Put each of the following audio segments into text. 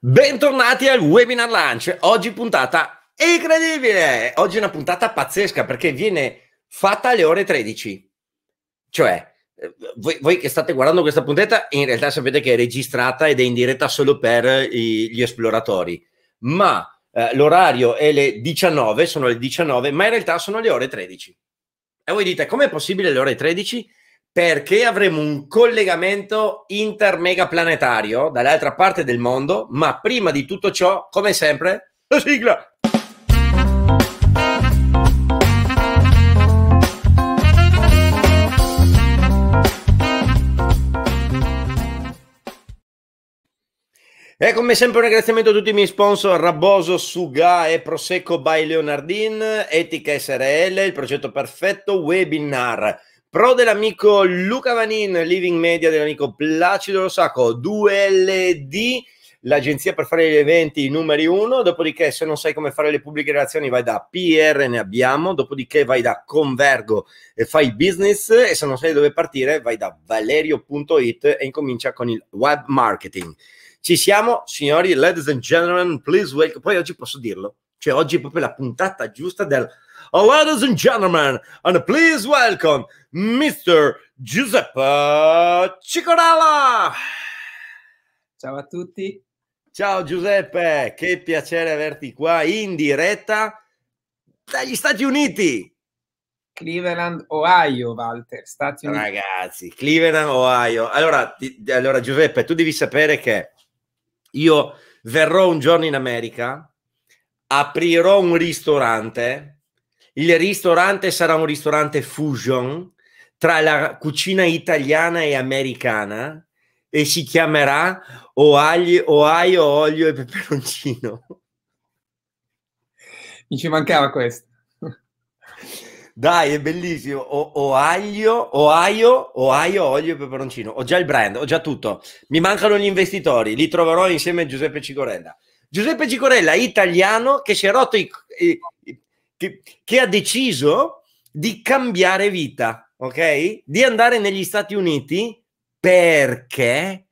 Bentornati al webinar lunch. Oggi puntata incredibile. Oggi è una puntata pazzesca perché viene fatta alle ore 13. Cioè, eh, voi, voi, che state guardando questa puntata, in realtà sapete che è registrata ed è in diretta solo per i, gli esploratori. Ma eh, l'orario è le 19, sono le 19, ma in realtà sono le ore 13. E voi dite, com'è possibile le ore 13? perché avremo un collegamento intermegaplanetario dall'altra parte del mondo, ma prima di tutto ciò, come sempre, la sigla! E come sempre un ringraziamento a tutti i miei sponsor Raboso, Suga e Prosecco by Leonardin, Etica SRL, il progetto perfetto, Webinar Pro dell'amico Luca Vanin, Living Media dell'amico Placido Lo Sacco, 2LD, l'agenzia per fare gli eventi numeri uno, dopodiché se non sai come fare le pubbliche relazioni vai da PR, ne abbiamo, dopodiché vai da Convergo e fai business e se non sai dove partire vai da valerio.it e incomincia con il web marketing. Ci siamo, signori, ladies and gentlemen, please welcome, poi oggi posso dirlo, cioè oggi è proprio la puntata giusta del... Oh, ladies and gentlemen, and please welcome Mr. Giuseppe Cicorala. Ciao a tutti. Ciao Giuseppe, che piacere averti qua in diretta dagli Stati Uniti. Cleveland, Ohio, Walter, Stati Uniti. Ragazzi, Cleveland, Ohio. Allora, ti, allora, Giuseppe, tu devi sapere che io verrò un giorno in America, aprirò un ristorante, il ristorante sarà un ristorante fusion, tra la cucina italiana e americana e si chiamerà o aglio, olio e peperoncino. Mi ci mancava questo. Dai, è bellissimo. O, o aglio, o olio e peperoncino. Ho già il brand, ho già tutto. Mi mancano gli investitori, li troverò insieme a Giuseppe Cicorella. Giuseppe Cicorella, italiano, che si è rotto, i, i, che ha deciso di cambiare vita ok? Di andare negli Stati Uniti perché?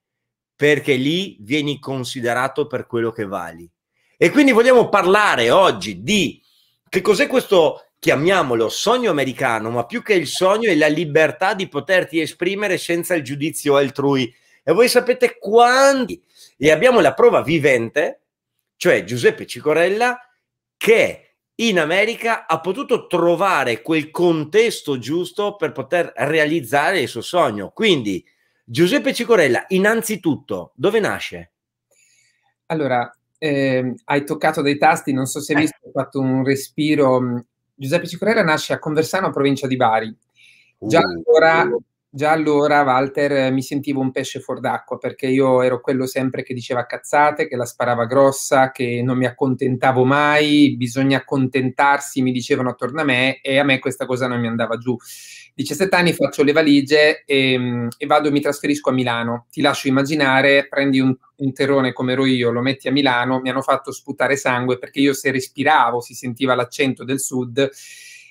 Perché lì vieni considerato per quello che vali. E quindi vogliamo parlare oggi di che cos'è questo, chiamiamolo, sogno americano, ma più che il sogno è la libertà di poterti esprimere senza il giudizio altrui. E voi sapete quanti, e abbiamo la prova vivente, cioè Giuseppe Cicorella, che in America ha potuto trovare quel contesto giusto per poter realizzare il suo sogno. Quindi, Giuseppe Cicorella, innanzitutto, dove nasce? Allora, eh, hai toccato dei tasti, non so se hai eh. visto, ho fatto un respiro. Giuseppe Cicorella nasce a Conversano, provincia di Bari. Già uh. allora già allora, Walter, mi sentivo un pesce fuor d'acqua perché io ero quello sempre che diceva cazzate, che la sparava grossa, che non mi accontentavo mai, bisogna accontentarsi, mi dicevano attorno a me e a me questa cosa non mi andava giù. 17 anni faccio le valigie e, ehm, e vado, mi trasferisco a Milano. Ti lascio immaginare, prendi un, un terrone come ero io, lo metti a Milano, mi hanno fatto sputare sangue perché io se respiravo si sentiva l'accento del sud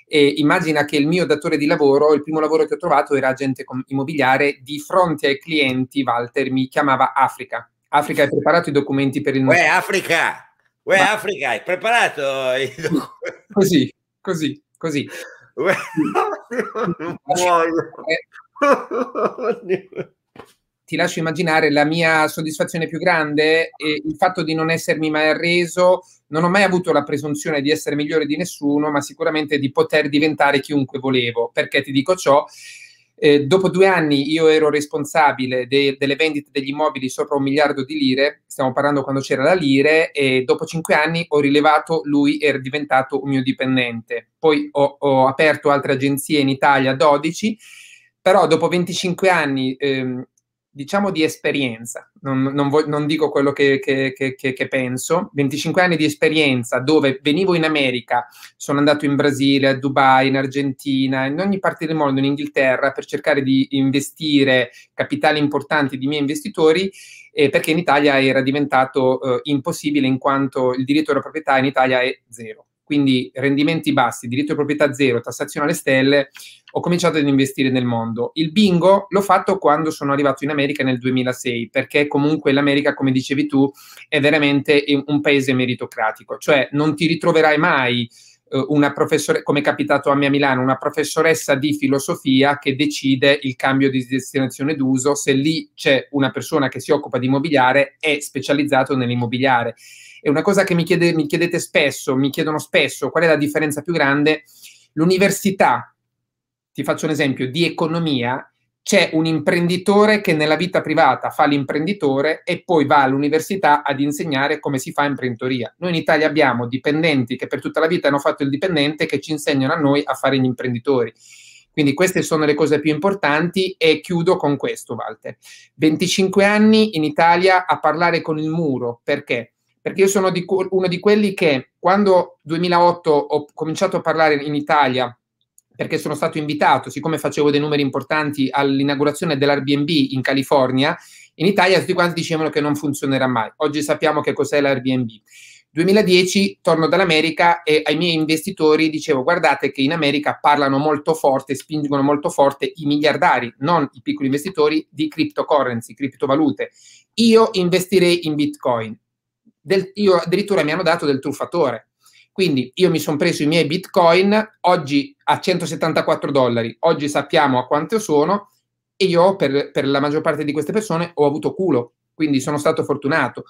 e immagina che il mio datore di lavoro, il primo lavoro che ho trovato era agente immobiliare, di fronte ai clienti Walter mi chiamava Africa. Africa, hai preparato i documenti per il... Uè, Africa! Uè, Ma... Africa, hai preparato i documenti? così, così, così. Uè, non muoio. ti lascio immaginare la mia soddisfazione più grande e il fatto di non essermi mai arreso, non ho mai avuto la presunzione di essere migliore di nessuno, ma sicuramente di poter diventare chiunque volevo. Perché ti dico ciò? Eh, dopo due anni io ero responsabile de- delle vendite degli immobili sopra un miliardo di lire, stiamo parlando quando c'era la lire, e dopo cinque anni ho rilevato lui era diventato un mio dipendente. Poi ho, ho aperto altre agenzie in Italia, 12, però dopo 25 anni ehm, diciamo di esperienza, non, non, vo- non dico quello che, che, che, che, penso, 25 anni di esperienza dove venivo in America, sono andato in Brasile, a Dubai, in Argentina, in ogni parte del mondo, in Inghilterra, per cercare di investire capitali importanti di miei investitori, eh, perché in Italia era diventato eh, impossibile in quanto il diritto alla proprietà in Italia è zero quindi rendimenti bassi, diritto di proprietà zero, tassazione alle stelle, ho cominciato ad investire nel mondo. Il bingo l'ho fatto quando sono arrivato in America nel 2006, perché comunque l'America, come dicevi tu, è veramente un paese meritocratico, cioè non ti ritroverai mai eh, una professoressa, come è capitato a me a Milano, una professoressa di filosofia che decide il cambio di destinazione d'uso, se lì c'è una persona che si occupa di immobiliare, è specializzato nell'immobiliare è una cosa che mi, chiede, mi chiedete spesso, mi chiedono spesso, qual è la differenza più grande? L'università, ti faccio un esempio, di economia c'è un imprenditore che nella vita privata fa l'imprenditore e poi va all'università ad insegnare come si fa imprenditoria. Noi in Italia abbiamo dipendenti che per tutta la vita hanno fatto il dipendente che ci insegnano a noi a fare gli imprenditori. Quindi queste sono le cose più importanti e chiudo con questo, Walter. 25 anni in Italia a parlare con il muro, perché? perché io sono di, uno di quelli che quando 2008 ho cominciato a parlare in Italia perché sono stato invitato, siccome facevo dei numeri importanti all'inaugurazione dell'Airbnb in California, in Italia tutti quanti dicevano che non funzionerà mai. Oggi sappiamo che cos'è l'Airbnb. 2010 torno dall'America e ai miei investitori dicevo guardate che in America parlano molto forte, spingono molto forte i miliardari, non i piccoli investitori, di cryptocurrency, criptovalute. Io investirei in Bitcoin del, io addirittura mi hanno dato del truffatore. Quindi io mi sono preso i miei bitcoin oggi a 174 dollari, oggi sappiamo a quanto sono e io per, per la maggior parte di queste persone ho avuto culo, quindi sono stato fortunato.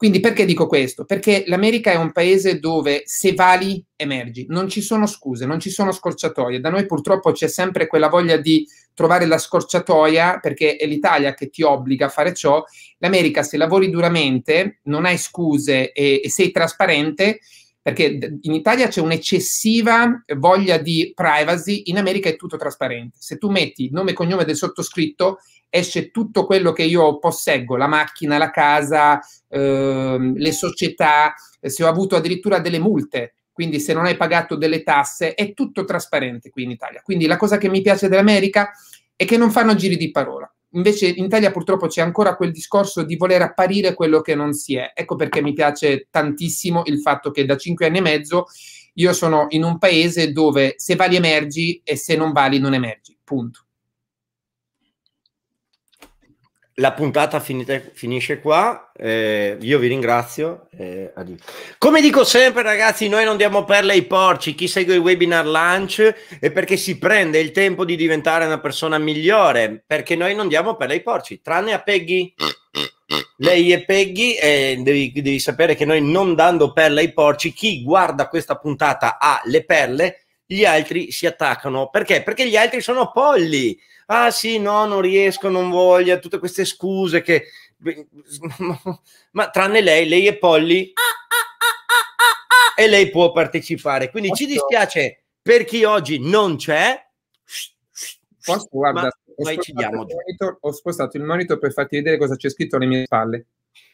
Quindi perché dico questo? Perché l'America è un paese dove se vali emergi, non ci sono scuse, non ci sono scorciatoie. Da noi purtroppo c'è sempre quella voglia di trovare la scorciatoia perché è l'Italia che ti obbliga a fare ciò. L'America se lavori duramente, non hai scuse e, e sei trasparente, perché in Italia c'è un'eccessiva voglia di privacy, in America è tutto trasparente. Se tu metti nome e cognome del sottoscritto esce tutto quello che io posseggo, la macchina, la casa, ehm, le società, eh, se ho avuto addirittura delle multe, quindi se non hai pagato delle tasse, è tutto trasparente qui in Italia. Quindi la cosa che mi piace dell'America è che non fanno giri di parola. Invece in Italia purtroppo c'è ancora quel discorso di voler apparire quello che non si è. Ecco perché mi piace tantissimo il fatto che da cinque anni e mezzo io sono in un paese dove se vali emergi e se non vali non emergi. Punto. la puntata finite, finisce qua. Eh, io vi ringrazio. Eh, Come dico sempre, ragazzi, noi non diamo perle ai porci. Chi segue il webinar lunch è perché si prende il tempo di diventare una persona migliore. Perché noi non diamo perle ai porci, tranne a Peggy. Lei è Peggy e devi, devi sapere che noi non dando perle ai porci, chi guarda questa puntata ha le perle gli altri si attaccano. Perché? Perché gli altri sono polli. Ah sì, no, non riesco, non voglio, tutte queste scuse che... Ma tranne lei, lei è polli e lei può partecipare. Quindi Posso... ci dispiace per chi oggi non c'è. Posso, guarda, ho spostato, monitor, ho spostato il monitor per farti vedere cosa c'è scritto alle mie spalle.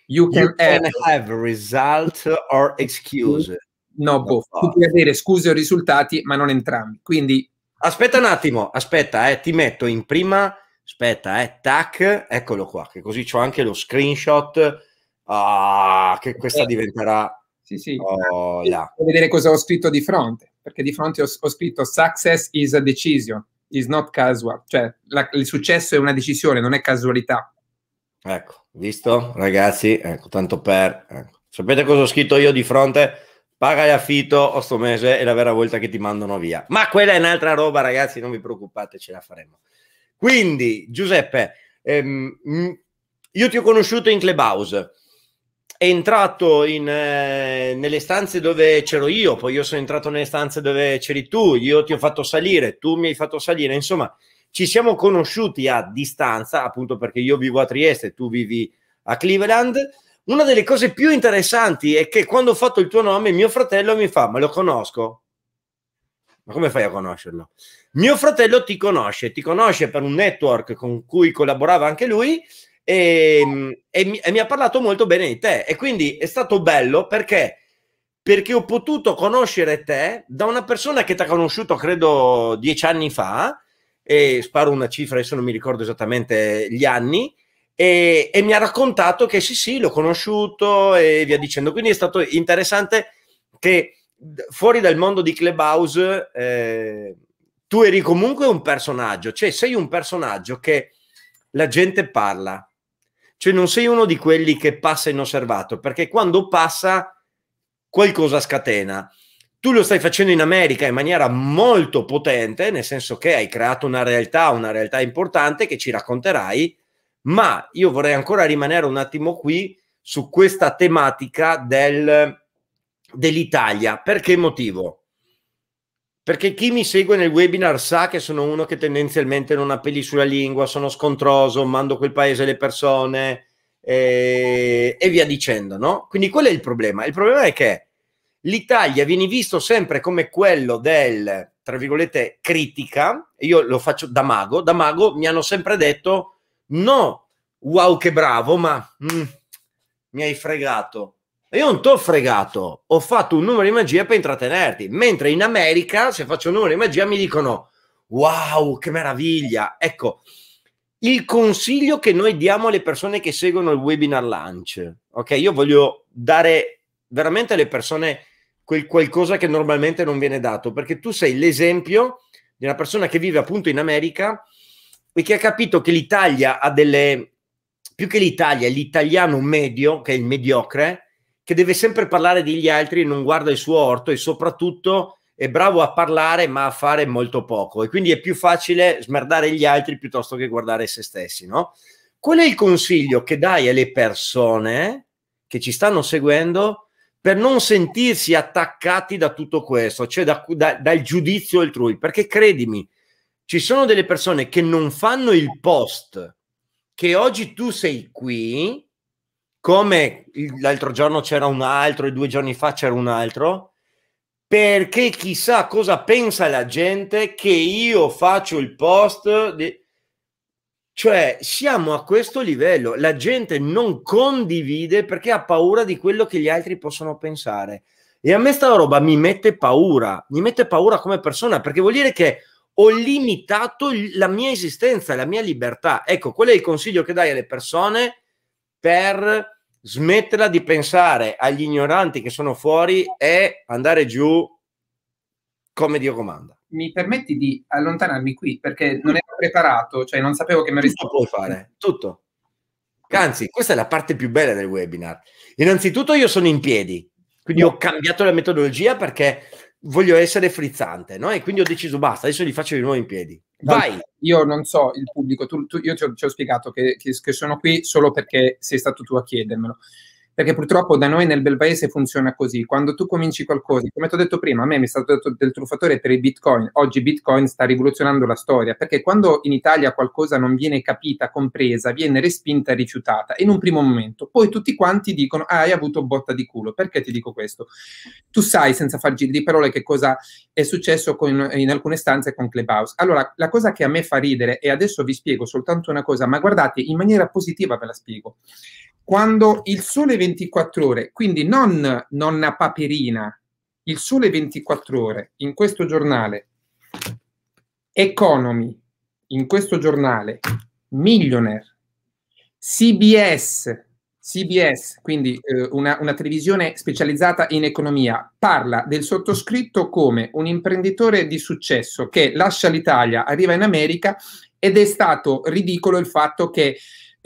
You can, you can have result or excuse. No, boh, tu puoi avere scuse o risultati, ma non entrambi. Quindi aspetta un attimo, aspetta, eh, ti metto in prima, aspetta, eh, tac, eccolo qua, che così ho anche lo screenshot. Ah, che questa eh, diventerà Sì, sì. Oh, vedere cosa ho scritto di fronte, perché di fronte ho, ho scritto success is a decision, is not casual, cioè la, il successo è una decisione, non è casualità. Ecco, visto ragazzi, ecco, tanto per ecco. Sapete cosa ho scritto io di fronte? paga l'affitto o sto mese è la vera volta che ti mandano via. Ma quella è un'altra roba, ragazzi, non vi preoccupate, ce la faremo. Quindi, Giuseppe, ehm, mm, io ti ho conosciuto in Clubhouse, è entrato in, eh, nelle stanze dove c'ero io, poi io sono entrato nelle stanze dove c'eri tu, io ti ho fatto salire, tu mi hai fatto salire, insomma, ci siamo conosciuti a distanza, appunto perché io vivo a Trieste, tu vivi a Cleveland una delle cose più interessanti è che quando ho fatto il tuo nome, mio fratello mi fa, ma lo conosco? Ma come fai a conoscerlo? Mio fratello ti conosce, ti conosce per un network con cui collaborava anche lui e, ehm, e, mi, e mi ha parlato molto bene di te. E quindi è stato bello perché perché ho potuto conoscere te da una persona che ti ha conosciuto credo dieci anni fa e sparo una cifra adesso non mi ricordo esattamente gli anni e, e mi ha raccontato che sì, sì, l'ho conosciuto e via dicendo. Quindi è stato interessante che fuori dal mondo di Clubhouse eh, tu eri comunque un personaggio, cioè sei un personaggio che la gente parla, cioè non sei uno di quelli che passa inosservato, perché quando passa qualcosa scatena. Tu lo stai facendo in America in maniera molto potente, nel senso che hai creato una realtà, una realtà importante che ci racconterai ma io vorrei ancora rimanere un attimo qui su questa tematica del, dell'Italia. Perché motivo? Perché chi mi segue nel webinar sa che sono uno che tendenzialmente non appelli sulla lingua, sono scontroso, mando quel paese le persone eh, e via dicendo, no? Quindi qual è il problema. Il problema è che l'Italia viene visto sempre come quello del, tra virgolette, critica. Io lo faccio da mago. Da mago mi hanno sempre detto No, wow che bravo, ma mm, mi hai fregato. E io non ti ho fregato, ho fatto un numero di magia per intrattenerti. Mentre in America, se faccio un numero di magia, mi dicono wow, che meraviglia. Ecco, il consiglio che noi diamo alle persone che seguono il webinar launch, ok? Io voglio dare veramente alle persone quel qualcosa che normalmente non viene dato, perché tu sei l'esempio di una persona che vive appunto in America perché ha capito che l'Italia ha delle... più che l'Italia, l'italiano medio, che è il mediocre, che deve sempre parlare degli altri, non guarda il suo orto e soprattutto è bravo a parlare ma a fare molto poco e quindi è più facile smerdare gli altri piuttosto che guardare se stessi, no? Qual è il consiglio che dai alle persone che ci stanno seguendo per non sentirsi attaccati da tutto questo, cioè da, da, dal giudizio altrui? Perché credimi, ci sono delle persone che non fanno il post, che oggi tu sei qui, come l'altro giorno c'era un altro e due giorni fa c'era un altro, perché chissà cosa pensa la gente che io faccio il post. Di... Cioè, siamo a questo livello. La gente non condivide perché ha paura di quello che gli altri possono pensare. E a me sta roba mi mette paura, mi mette paura come persona, perché vuol dire che ho limitato la mia esistenza, la mia libertà. Ecco, quello è il consiglio che dai alle persone per smetterla di pensare agli ignoranti che sono fuori e andare giù come Dio comanda. Mi permetti di allontanarmi qui perché non ero preparato, cioè non sapevo che mi avresti... Tutto puoi fare, tutto. Anzi, questa è la parte più bella del webinar. Innanzitutto io sono in piedi, quindi ho cambiato la metodologia perché voglio essere frizzante, no? E quindi ho deciso, basta, adesso li faccio di nuovo in piedi. Vai! Io non so il pubblico, tu, tu, io ti ho, ti ho spiegato che, che, che sono qui solo perché sei stato tu a chiedermelo perché purtroppo da noi nel bel paese funziona così. Quando tu cominci qualcosa, come ti ho detto prima, a me mi è stato detto del truffatore per i bitcoin, oggi bitcoin sta rivoluzionando la storia, perché quando in Italia qualcosa non viene capita, compresa, viene respinta e rifiutata, in un primo momento, poi tutti quanti dicono, ah, hai avuto botta di culo, perché ti dico questo? Tu sai, senza far giri di parole, che cosa è successo con, in alcune stanze con Clubhouse. Allora, la cosa che a me fa ridere, e adesso vi spiego soltanto una cosa, ma guardate, in maniera positiva ve la spiego quando il sole 24 ore, quindi non nonna Paperina, il sole 24 ore in questo giornale, Economy in questo giornale, Millionaire, CBS, CBS, quindi eh, una, una, televisione specializzata in economia, parla del sottoscritto come un imprenditore di successo che lascia l'Italia, arriva in America ed è stato ridicolo il fatto che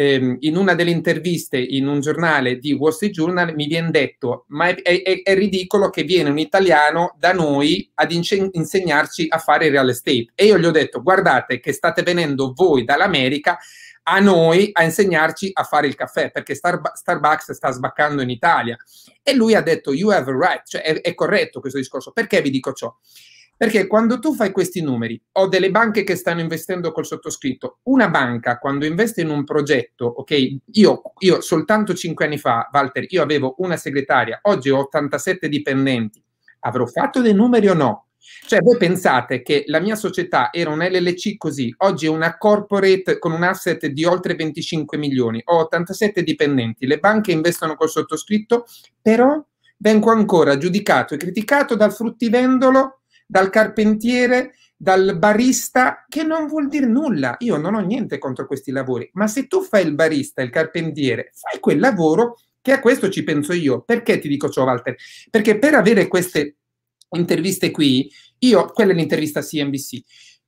ehm, in una delle interviste in un giornale di Wall Street Journal mi viene detto ma è, è, è ridicolo che viene un italiano da noi ad insegnarci a fare real estate e io gli ho detto guardate che state venendo voi dall'America a noi a insegnarci a fare il caffè perché Star- Starbucks sta sbaccando in Italia e lui ha detto you have a right cioè è, è corretto questo discorso perché vi dico ciò perché quando tu fai questi numeri, ho delle banche che stanno investendo col sottoscritto, una banca quando investe in un progetto, ok, io, io soltanto cinque anni fa, Walter, io avevo una segretaria, oggi ho 87 dipendenti, avrò fatto dei numeri o no? Cioè, voi pensate che la mia società era un LLC così, oggi è una corporate con un asset di oltre 25 milioni, ho 87 dipendenti, le banche investono col sottoscritto, però vengo ancora giudicato e criticato dal fruttivendolo dal carpentiere, dal barista, che non vuol dire nulla. Io non ho niente contro questi lavori, ma se tu fai il barista, il carpentiere, fai quel lavoro che a questo ci penso io. Perché ti dico ciò, Walter? Perché per avere queste interviste qui, io, quella è l'intervista CNBC,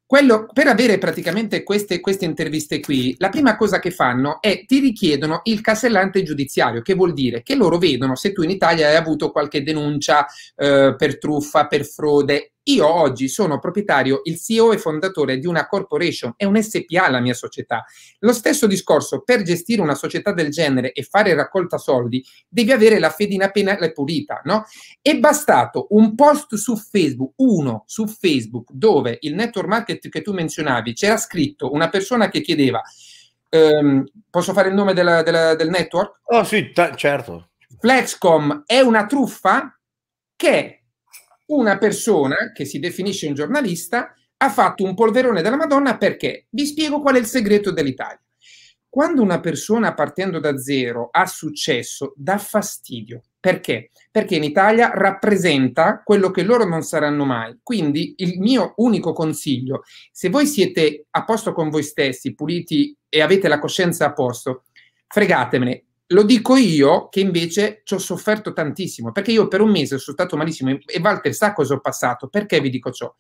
quello, per avere praticamente queste, queste, interviste qui, la prima cosa che fanno è ti richiedono il casellante giudiziario, che vuol dire che loro vedono se tu in Italia hai avuto qualche denuncia eh, per truffa, per frode, io oggi sono proprietario, il CEO e fondatore di una corporation, è un SPA la mia società. Lo stesso discorso, per gestire una società del genere e fare raccolta soldi, devi avere la fedina penale pulita, no? È bastato un post su Facebook, uno su Facebook, dove il network market che tu menzionavi, c'era scritto una persona che chiedeva, ehm, posso fare il nome della, della, del network? Oh sì, t- certo. Flexcom è una truffa che una persona che si definisce un giornalista ha fatto un polverone della Madonna perché vi spiego qual è il segreto dell'Italia. Quando una persona partendo da zero ha successo, dà fastidio. Perché? Perché in Italia rappresenta quello che loro non saranno mai. Quindi il mio unico consiglio, se voi siete a posto con voi stessi, puliti e avete la coscienza a posto, fregatemene, lo dico io che invece ci ho sofferto tantissimo, perché io per un mese sono stato malissimo e Walter sa cosa ho passato. Perché vi dico ciò?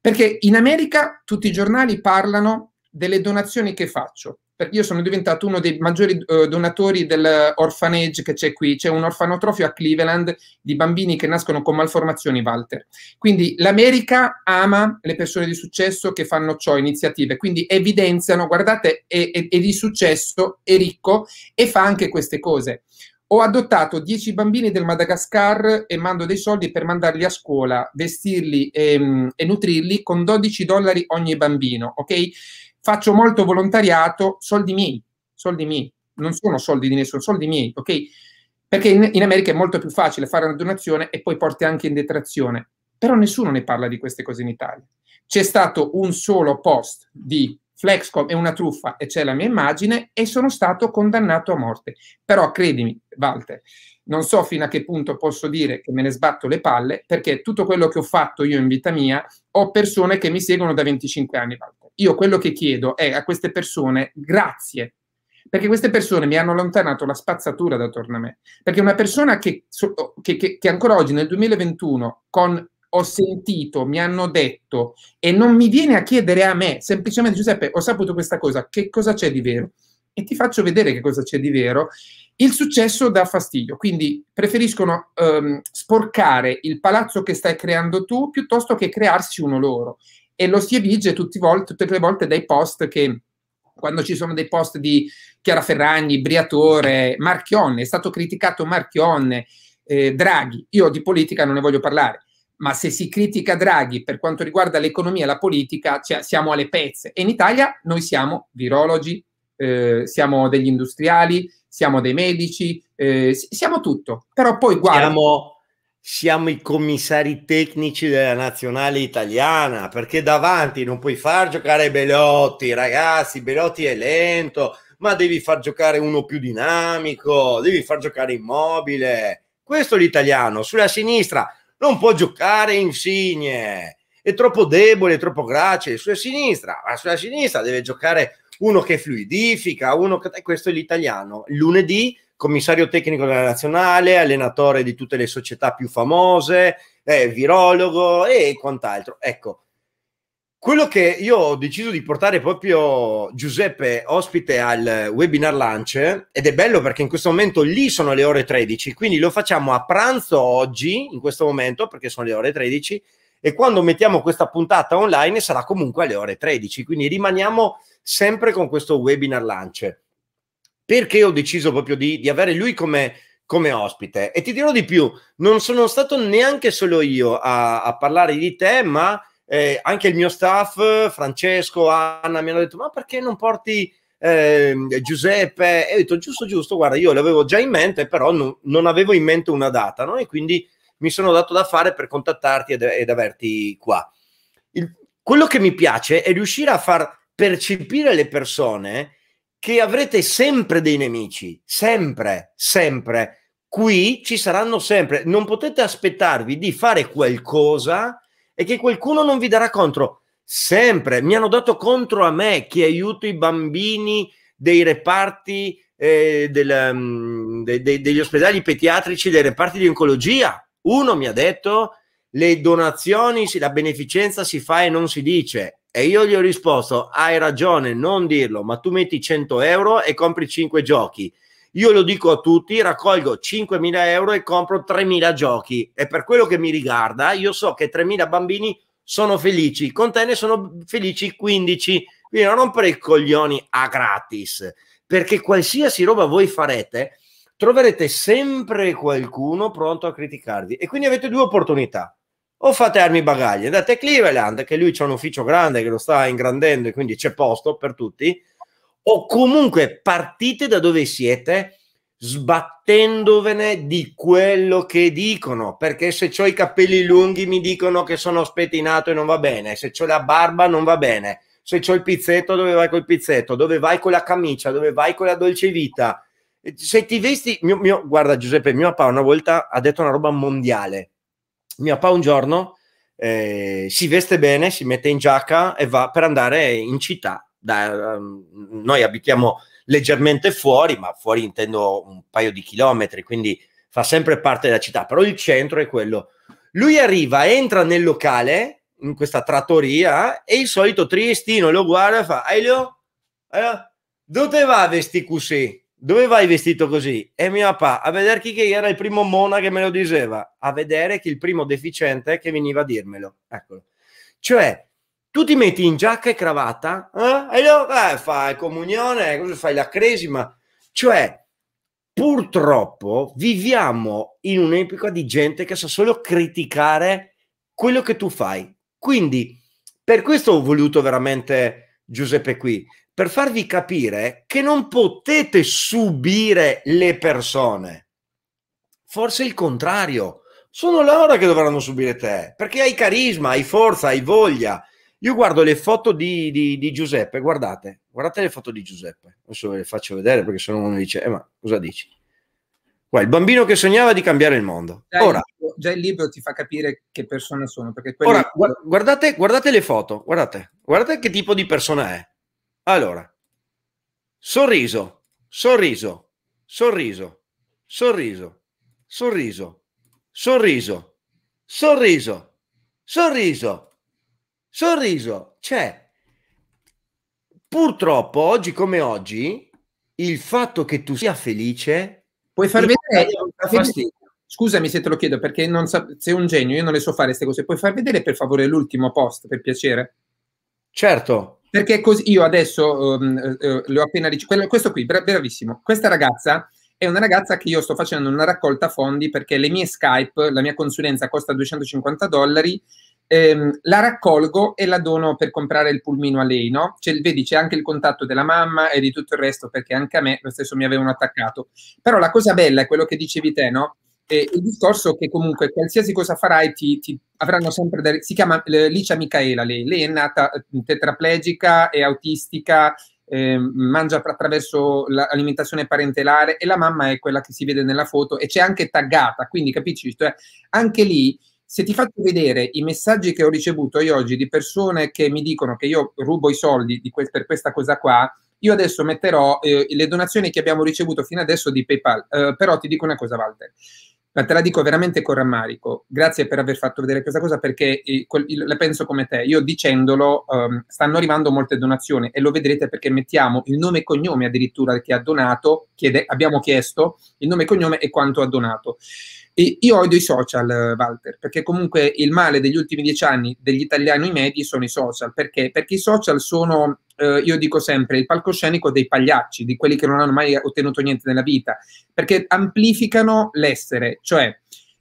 Perché in America tutti i giornali parlano delle donazioni che faccio, io sono diventato uno dei maggiori uh, donatori dell'orphanage che c'è qui, c'è un orfanotrofio a Cleveland di bambini che nascono con malformazioni Walter. Quindi l'America ama le persone di successo che fanno ciò, iniziative, quindi evidenziano, guardate, è, è, è di successo, è ricco e fa anche queste cose. Ho adottato 10 bambini del Madagascar e mando dei soldi per mandarli a scuola, vestirli e, ehm, e nutrirli con 12 dollari ogni bambino, ok? faccio molto volontariato, soldi miei, soldi miei, non sono soldi di nessuno, soldi miei, ok? Perché in, in America è molto più facile fare una donazione e poi porti anche in detrazione, però nessuno ne parla di queste cose in Italia. C'è stato un solo post di Flexcom è una truffa e c'è la mia immagine e sono stato condannato a morte. Però credimi, Walter, non so fino a che punto posso dire che me ne sbatto le palle, perché tutto quello che ho fatto io in vita mia, ho persone che mi seguono da 25 anni. Io quello che chiedo è a queste persone grazie, perché queste persone mi hanno allontanato la spazzatura da torno a me. Perché una persona che, che, che, che ancora oggi, nel 2021, con ho sentito, mi hanno detto, e non mi viene a chiedere a me, semplicemente Giuseppe, ho saputo questa cosa, che cosa c'è di vero? e ti faccio vedere che cosa c'è di vero. Il successo dà fastidio, quindi preferiscono ehm, sporcare il palazzo che stai creando tu piuttosto che crearsi uno loro. E lo si evige volte, tutte le volte dai post che quando ci sono dei post di Chiara Ferragni, Briatore, Marchionne, è stato criticato Marchionne, eh, Draghi. Io di politica non ne voglio parlare, ma se si critica Draghi per quanto riguarda l'economia e la politica, cioè, siamo alle pezze. E in Italia noi siamo virologi, eh, siamo degli industriali, siamo dei medici, eh, siamo tutto. Però poi guarda... Siamo, siamo i commissari tecnici della nazionale italiana, perché davanti non puoi far giocare Belotti, ragazzi, Belotti è lento, ma devi far giocare uno più dinamico, devi far giocare immobile. Questo è l'italiano, sulla sinistra non può giocare Insigne, è troppo debole, è troppo gracile, sulla sinistra, ma sulla sinistra deve giocare uno che fluidifica, uno che... questo è l'italiano. Lunedì commissario tecnico della nazionale, allenatore di tutte le società più famose, eh, virologo e quant'altro. Ecco, quello che io ho deciso di portare proprio Giuseppe ospite al webinar lance, ed è bello perché in questo momento lì sono le ore 13, quindi lo facciamo a pranzo oggi, in questo momento, perché sono le ore 13, e quando mettiamo questa puntata online sarà comunque alle ore 13, quindi rimaniamo sempre con questo webinar lance. Perché ho deciso proprio di, di avere lui come, come, ospite? E ti dirò di più, non sono stato neanche solo io a, a parlare di te, ma eh, anche il mio staff, Francesco, Anna, mi hanno detto, ma perché non porti... Eh, Giuseppe, e ho detto giusto, giusto, guarda, io l'avevo già in mente, però non, non avevo in mente una data, no? e quindi mi sono dato da fare per contattarti ed, ed averti qua. Il, quello che mi piace è riuscire a far percepire le persone che avrete sempre dei nemici, sempre, sempre. Qui ci saranno sempre, non potete aspettarvi di fare qualcosa e che qualcuno non vi darà contro. Sempre mi hanno dato contro a me che aiuto i bambini dei reparti eh, del, um, de, de, degli ospedali pediatrici, dei reparti di oncologia. Uno mi ha detto le donazioni, la beneficenza si fa e non si dice e io gli ho risposto, hai ragione, non dirlo, ma tu metti 100 euro e compri 5 giochi. Io lo dico a tutti, raccolgo 5.000 euro e compro 3.000 giochi. E per quello che mi riguarda, io so che 3.000 bambini sono felici, con te ne sono felici 15. Quindi non rompere i coglioni a gratis, perché qualsiasi roba voi farete, troverete sempre qualcuno pronto a criticarvi. E quindi avete due opportunità o fate armi bagagli, andate a Cleveland, che lui c'è un ufficio grande che lo sta ingrandendo e quindi c'è posto per tutti, o comunque partite da dove siete sbattendovene di quello che dicono, perché se ho i capelli lunghi mi dicono che sono spettinato e non va bene, se ho la barba non va bene, se ho il pizzetto dove vai col pizzetto, dove vai con la camicia, dove vai con la dolce vita, se ti vesti, mio, mio, guarda Giuseppe, mio papà una volta ha detto una roba mondiale, mio papà un giorno eh, si veste bene, si mette in giacca e va per andare in città. Da, um, noi abitiamo leggermente fuori, ma fuori intendo un paio di chilometri, quindi fa sempre parte della città, però il centro è quello. Lui arriva, entra nel locale, in questa trattoria, e il solito triestino lo guarda e fa, Elio, eh, dove va vesti così? Dove vai vestito così? E mio papà, a vedere chi che era il primo mona che me lo diceva, a vedere chi il primo deficiente che veniva a dirmelo. Eccolo. Cioè, tu ti metti in giacca e cravatta, eh? e io, eh, fai comunione, fai la cresima. Cioè, purtroppo viviamo in un'epoca di gente che sa solo criticare quello che tu fai. Quindi, per questo ho voluto veramente Giuseppe qui, per farvi capire che non potete subire le persone. Forse il contrario. Sono loro che dovranno subire te, perché hai carisma, hai forza, hai voglia. Io guardo le foto di, di, di Giuseppe, guardate, guardate le foto di Giuseppe. Adesso ve le faccio vedere perché se no uno dice, eh, ma cosa dici? Qua, il bambino che sognava di cambiare il mondo. Già, ora, il, già il libro ti fa capire che persone sono. Ora, guardate, guardate le foto, guardate, guardate che tipo di persona è allora, sorriso, sorriso, sorriso, sorriso, sorriso, sorriso, sorriso, sorriso, sorriso, c'è. Cioè, purtroppo, oggi come oggi, il fatto che tu sia felice... Puoi far vedere... Scusami se te lo chiedo, perché non sa- sei un genio, io non le so fare queste cose. Puoi far vedere per favore l'ultimo post, per piacere? Certo, perché così io adesso um, uh, le ho appena ricevuto. Questo qui, brav- bravissimo. Questa ragazza è una ragazza che io sto facendo una raccolta fondi perché le mie Skype, la mia consulenza costa 250 dollari. Ehm, la raccolgo e la dono per comprare il pulmino a lei, no? C'è, vedi, c'è anche il contatto della mamma e di tutto il resto, perché anche a me lo stesso mi avevano attaccato. Però la cosa bella è quello che dicevi te, no? eh, il discorso che comunque qualsiasi cosa farai ti, ti avranno sempre da... si chiama Licia Micaela lei. lei è nata tetraplegica e autistica eh, mangia attraverso l'alimentazione parentelare e la mamma è quella che si vede nella foto e c'è anche taggata quindi capisci cioè, anche lì se ti faccio vedere i messaggi che ho ricevuto io oggi di persone che mi dicono che io rubo i soldi que per questa cosa qua io adesso metterò eh, le donazioni che abbiamo ricevuto fino adesso di PayPal, eh, però ti dico una cosa Walter, ma te la dico veramente con rammarico. Grazie per aver fatto vedere questa cosa perché eh, la penso come te. Io dicendolo, um, stanno arrivando molte donazioni e lo vedrete perché mettiamo il nome e cognome addirittura che ha donato, chiede, abbiamo chiesto il nome e cognome e quanto ha donato. E io odio i social, Walter, perché comunque il male degli ultimi dieci anni degli italiani medi sono i social. Perché? Perché i social sono eh, io dico sempre, il palcoscenico dei pagliacci, di quelli che non hanno mai ottenuto niente nella vita, perché amplificano l'essere, cioè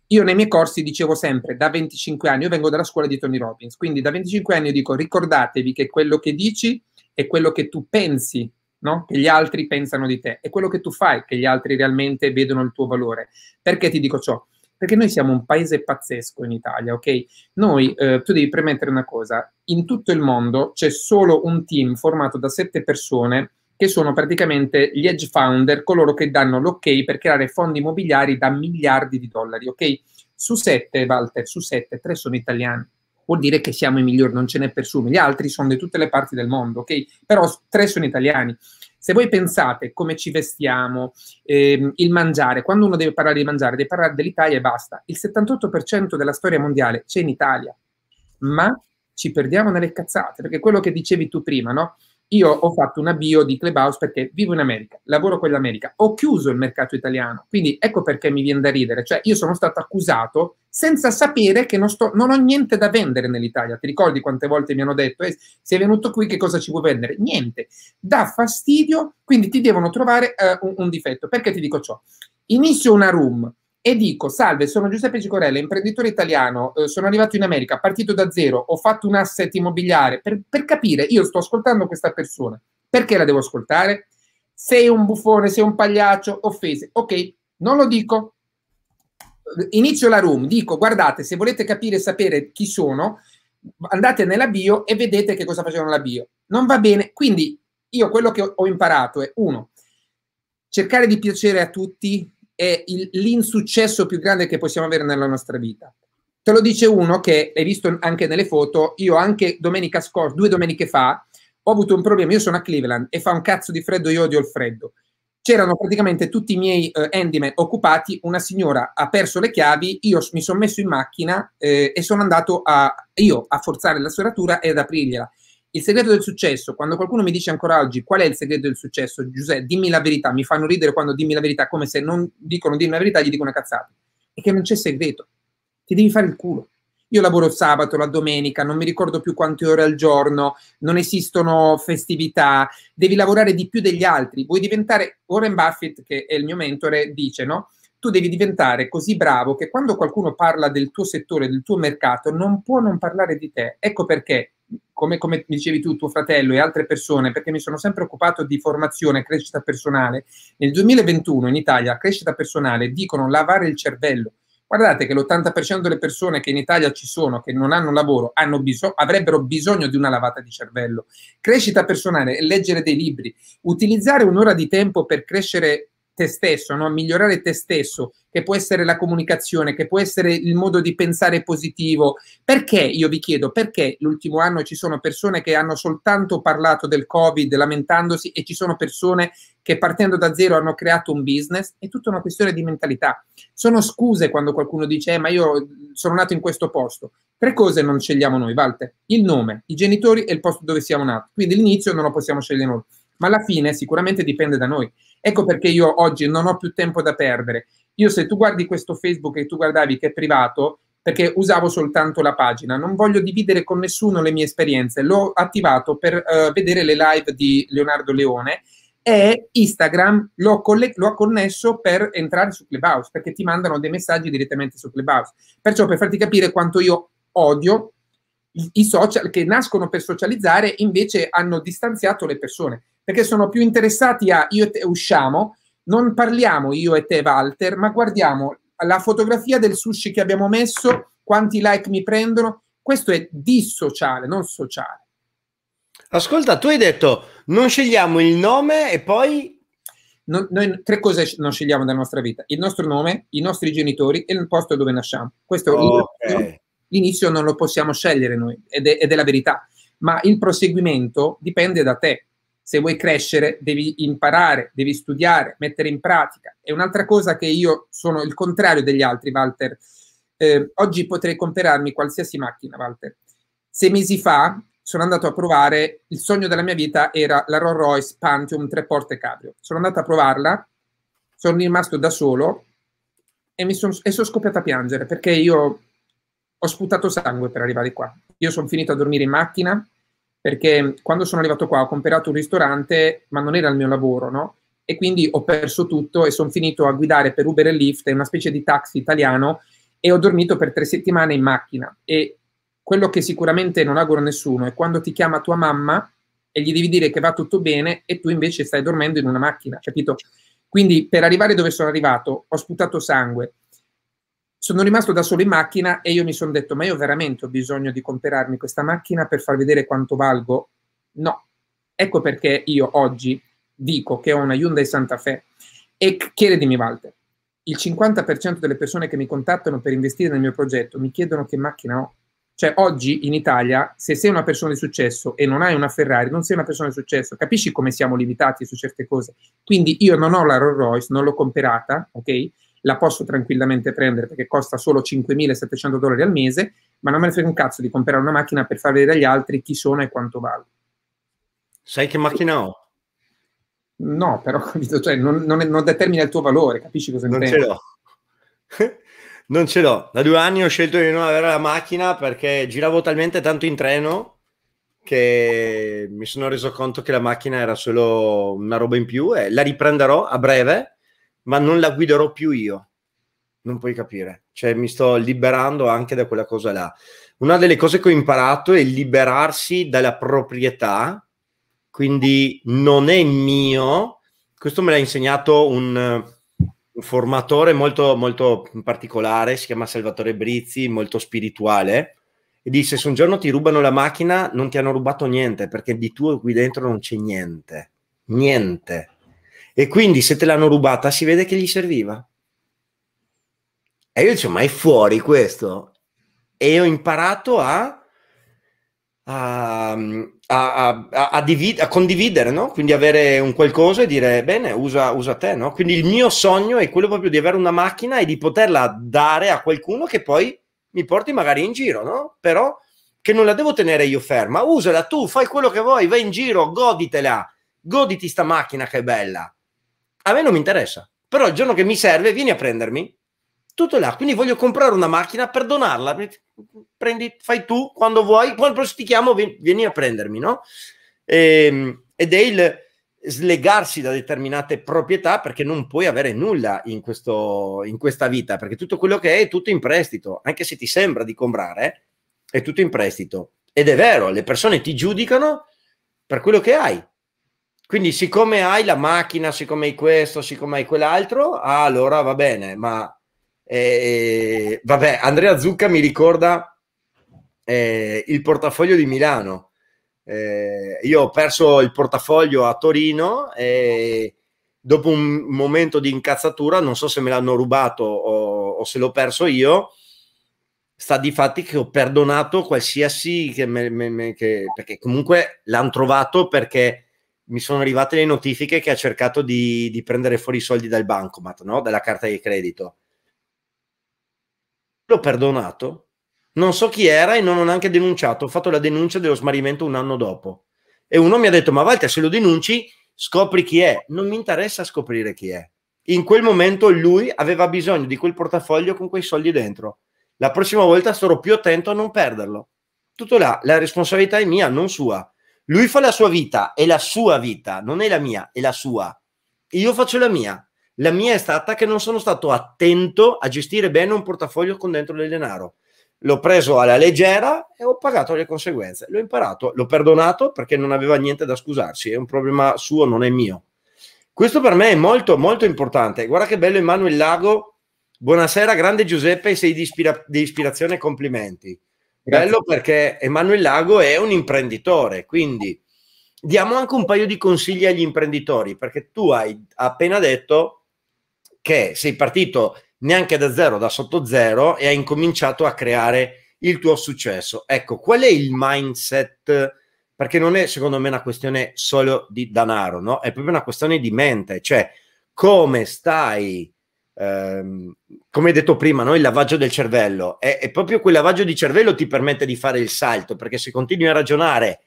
io nei miei corsi dicevo sempre, da 25 anni, io vengo dalla scuola di Tony Robbins, quindi da 25 anni io dico ricordatevi che quello che dici è quello che tu pensi, no? che gli altri pensano di te, è quello che tu fai che gli altri realmente vedono il tuo valore. Perché ti dico ciò? Perché noi siamo un paese pazzesco in Italia, ok? Noi, eh, tu devi premettere una cosa, in tutto il mondo c'è solo un team formato da sette persone che sono praticamente gli hedge founder, coloro che danno l'ok per creare fondi immobiliari da miliardi di dollari, ok? Su sette, Walter, su sette, tre sono italiani. Vuol dire che siamo i migliori, non ce n'è per su, gli altri sono di tutte le parti del mondo, ok? Però tre sono italiani. Se voi pensate come ci vestiamo, ehm, il mangiare, quando uno deve parlare di mangiare, deve parlare dell'Italia e basta. Il 78% della storia mondiale c'è in Italia, ma ci perdiamo nelle cazzate, perché quello che dicevi tu prima, no? io ho fatto una bio di Clubhouse perché vivo in America, lavoro con l'America, ho chiuso il mercato italiano, quindi ecco perché mi viene da ridere, cioè io sono stato accusato senza sapere che non, sto, non ho niente da vendere nell'Italia, ti ricordi quante volte mi hanno detto, eh, sei venuto qui che cosa ci vuoi vendere? Niente, dà fastidio, quindi ti devono trovare eh, un, un difetto. Perché ti dico ciò? Inizio una room, e dico, salve, sono Giuseppe Cicorella, imprenditore italiano, eh, sono arrivato in America, partito da zero, ho fatto un asset immobiliare, per, per capire, io sto ascoltando questa persona, perché la devo ascoltare? Sei un buffone, sei un pagliaccio, offese, ok, non lo dico, inizio la room, dico guardate, se volete capire e sapere chi sono, andate nella bio e vedete che cosa facevano la bio. Non va bene, quindi io quello che ho imparato è uno, cercare di piacere a tutti è il, l'insuccesso più grande che possiamo avere nella nostra vita. Te lo dice uno che hai visto anche nelle foto, io anche domenica scorsa, due domeniche fa, ho avuto un problema, io sono a Cleveland e fa un cazzo di freddo, io odio il freddo. C'erano praticamente tutti i miei eh, handyman occupati, una signora ha perso le chiavi, io mi sono messo in macchina eh, e sono andato a, io a forzare la serratura e ad aprirgliela. Il segreto del successo, quando qualcuno mi dice ancora oggi qual è il segreto del successo, Giuseppe, dimmi la verità, mi fanno ridere quando dimmi la verità, come se non dicono dimmi la verità, gli dico una cazzata. È che non c'è segreto, ti devi fare il culo. Io lavoro sabato, la domenica, non mi ricordo più quante ore al giorno, non esistono festività, devi lavorare di più degli altri, vuoi diventare, Warren Buffett, che è il mio mentore, dice, no? Tu devi diventare così bravo che quando qualcuno parla del tuo settore, del tuo mercato, non può non parlare di te. Ecco perché come, come, dicevi tu, tuo fratello e altre persone, perché mi sono sempre occupato di formazione e crescita personale, nel 2021 in Italia crescita personale dicono lavare il cervello. Guardate che l'80% delle persone che in Italia ci sono, che non hanno lavoro, hanno bisog- avrebbero bisogno di una lavata di cervello. Crescita personale, leggere dei libri, utilizzare un'ora di tempo per crescere te stesso, no? migliorare te stesso, che può essere la comunicazione, che può essere il modo di pensare positivo. Perché, io vi chiedo, perché l'ultimo anno ci sono persone che hanno soltanto parlato del Covid lamentandosi e ci sono persone che partendo da zero hanno creato un business? È tutta una questione di mentalità. Sono scuse quando qualcuno dice, eh, ma io sono nato in questo posto. Tre cose non scegliamo noi, Walter. Il nome, i genitori e il posto dove siamo nati. Quindi l'inizio non lo possiamo scegliere noi ma alla fine sicuramente dipende da noi. Ecco perché io oggi non ho più tempo da perdere. Io se tu guardi questo Facebook e tu guardavi che è privato, perché usavo soltanto la pagina, non voglio dividere con nessuno le mie esperienze, l'ho attivato per uh, vedere le live di Leonardo Leone e Instagram l'ho, coll- l'ho, connesso per entrare su Clubhouse, perché ti mandano dei messaggi direttamente su Clubhouse. Perciò per farti capire quanto io odio i social che nascono per socializzare invece hanno distanziato le persone perché sono più interessati a io e te usciamo, non parliamo io e te Walter, ma guardiamo la fotografia del sushi che abbiamo messo, quanti like mi prendono, questo è dissociale, non sociale. Ascolta, tu hai detto non scegliamo il nome e poi... Non, noi tre cose non scegliamo dalla nostra vita, il nostro nome, i nostri genitori e il posto dove nasciamo. Questo okay. è il l'inizio non lo possiamo scegliere noi ed è, ed è la verità, ma il proseguimento dipende da te. Se vuoi crescere devi imparare, devi studiare, mettere in pratica. È un'altra cosa che io sono il contrario degli altri, Walter. Eh, oggi potrei comprarmi qualsiasi macchina, Walter. Sei mesi fa sono andato a provare, il sogno della mia vita era la Rolls Royce Pantheon tre porte cabrio. Sono andato a provarla, sono rimasto da solo e, mi son, e sono scoppiato a piangere perché io ho sputato sangue per arrivare qua. Io sono finito a dormire in macchina perché quando sono arrivato qua ho comperato un ristorante, ma non era il mio lavoro, no? E quindi ho perso tutto e sono finito a guidare per Uber e Lyft, una specie di taxi italiano, e ho dormito per tre settimane in macchina. E quello che sicuramente non auguro a nessuno è quando ti chiama tua mamma e gli devi dire che va tutto bene e tu invece stai dormendo in una macchina, capito? Quindi per arrivare dove sono arrivato ho sputato sangue, sono rimasto da solo in macchina e io mi sono detto, ma io veramente ho bisogno di comprarmi questa macchina per far vedere quanto valgo? No. Ecco perché io oggi dico che ho una Hyundai Santa Fe e chiedimi Walter, il 50% delle persone che mi contattano per investire nel mio progetto mi chiedono che macchina ho. Cioè oggi in Italia, se sei una persona di successo e non hai una Ferrari, non sei una persona di successo, capisci come siamo limitati su certe cose. Quindi io non ho la Rolls Royce, non l'ho comprata, ok? la posso tranquillamente prendere perché costa solo 5.700 dollari al mese, ma non me ne frega un cazzo di comprare una macchina per far vedere agli altri chi sono e quanto vale. Sai che macchina ho? No, però cioè, non, non, non, determina il tuo valore, capisci cosa non intendo? Non ce l'ho. non ce l'ho. Da due anni ho scelto di non avere la macchina perché giravo talmente tanto in treno che mi sono reso conto che la macchina era solo una roba in più e la riprenderò a breve ma non la guiderò più io. Non puoi capire, cioè mi sto liberando anche da quella cosa là. Una delle cose che ho imparato è liberarsi dalla proprietà, quindi non è mio. Questo me l'ha insegnato un, un formatore molto, molto particolare, si chiama Salvatore Brizzi, molto spirituale e disse se un giorno ti rubano la macchina non ti hanno rubato niente perché di tuo qui dentro non c'è niente niente e quindi se te l'hanno rubata si vede che gli serviva. E io dicevo, ma è fuori questo? E ho imparato a, a, a, a divid- condividere, no? Quindi avere un qualcosa e dire, bene, usa, usa te, no? Quindi il mio sogno è quello proprio di avere una macchina e di poterla dare a qualcuno che poi mi porti magari in giro, no? Però che non la devo tenere io ferma, usala tu, fai quello che vuoi, vai in giro, goditela, goditi sta macchina che è bella a me non mi interessa. Però il giorno che mi serve, vieni a prendermi. Tutto là. Quindi voglio comprare una macchina per donarla. Prendi, fai tu quando vuoi, quando ti chiamo, vieni a prendermi, no? E, ehm, ed è il slegarsi da determinate proprietà perché non puoi avere nulla in, questo, in questa vita, perché tutto quello che è è tutto in prestito, anche se ti sembra di comprare, è tutto in prestito. Ed è vero, le persone ti giudicano per quello che hai, quindi, siccome hai la macchina, siccome hai questo, siccome hai quell'altro, ah, allora va bene. Ma eh, eh, vabbè, Andrea Zucca mi ricorda eh, il portafoglio di Milano. Eh, io ho perso il portafoglio a Torino e dopo un momento di incazzatura, non so se me l'hanno rubato o, o se l'ho perso io, sta di fatti che ho perdonato qualsiasi che, me, me, me, che perché comunque l'hanno trovato perché mi sono arrivate le notifiche che ha cercato di, di prendere fuori i soldi dal bancomat, no? dalla carta di credito. L'ho perdonato, non so chi era e non ho neanche denunciato, ho fatto la denuncia dello smarrimento un anno dopo. E uno mi ha detto, ma Walter, se lo denunci scopri chi è. Non mi interessa scoprire chi è. In quel momento lui aveva bisogno di quel portafoglio con quei soldi dentro. La prossima volta sarò più attento a non perderlo. Tutto là, la responsabilità è mia, non sua lui fa la sua vita, è la sua vita, non è la mia, è la sua. Io faccio la mia. La mia è stata che non sono stato attento a gestire bene un portafoglio con dentro del denaro. L'ho preso alla leggera e ho pagato le conseguenze. L'ho imparato, l'ho perdonato perché non aveva niente da scusarsi. È un problema suo, non è mio. Questo per me è molto, molto importante. Guarda che bello Emanuele Lago. Buonasera, grande Giuseppe, sei di, ispira- di ispirazione complimenti. Bello perché Emanuele Lago è un imprenditore, quindi diamo anche un paio di consigli agli imprenditori, perché tu hai appena detto che sei partito neanche da zero, da sotto zero e hai incominciato a creare il tuo successo. Ecco, qual è il mindset? Perché non è secondo me una questione solo di denaro, no? È proprio una questione di mente, cioè come stai ehm, come detto prima, no? il lavaggio del cervello e, e proprio quel lavaggio di cervello ti permette di fare il salto, perché se continui a ragionare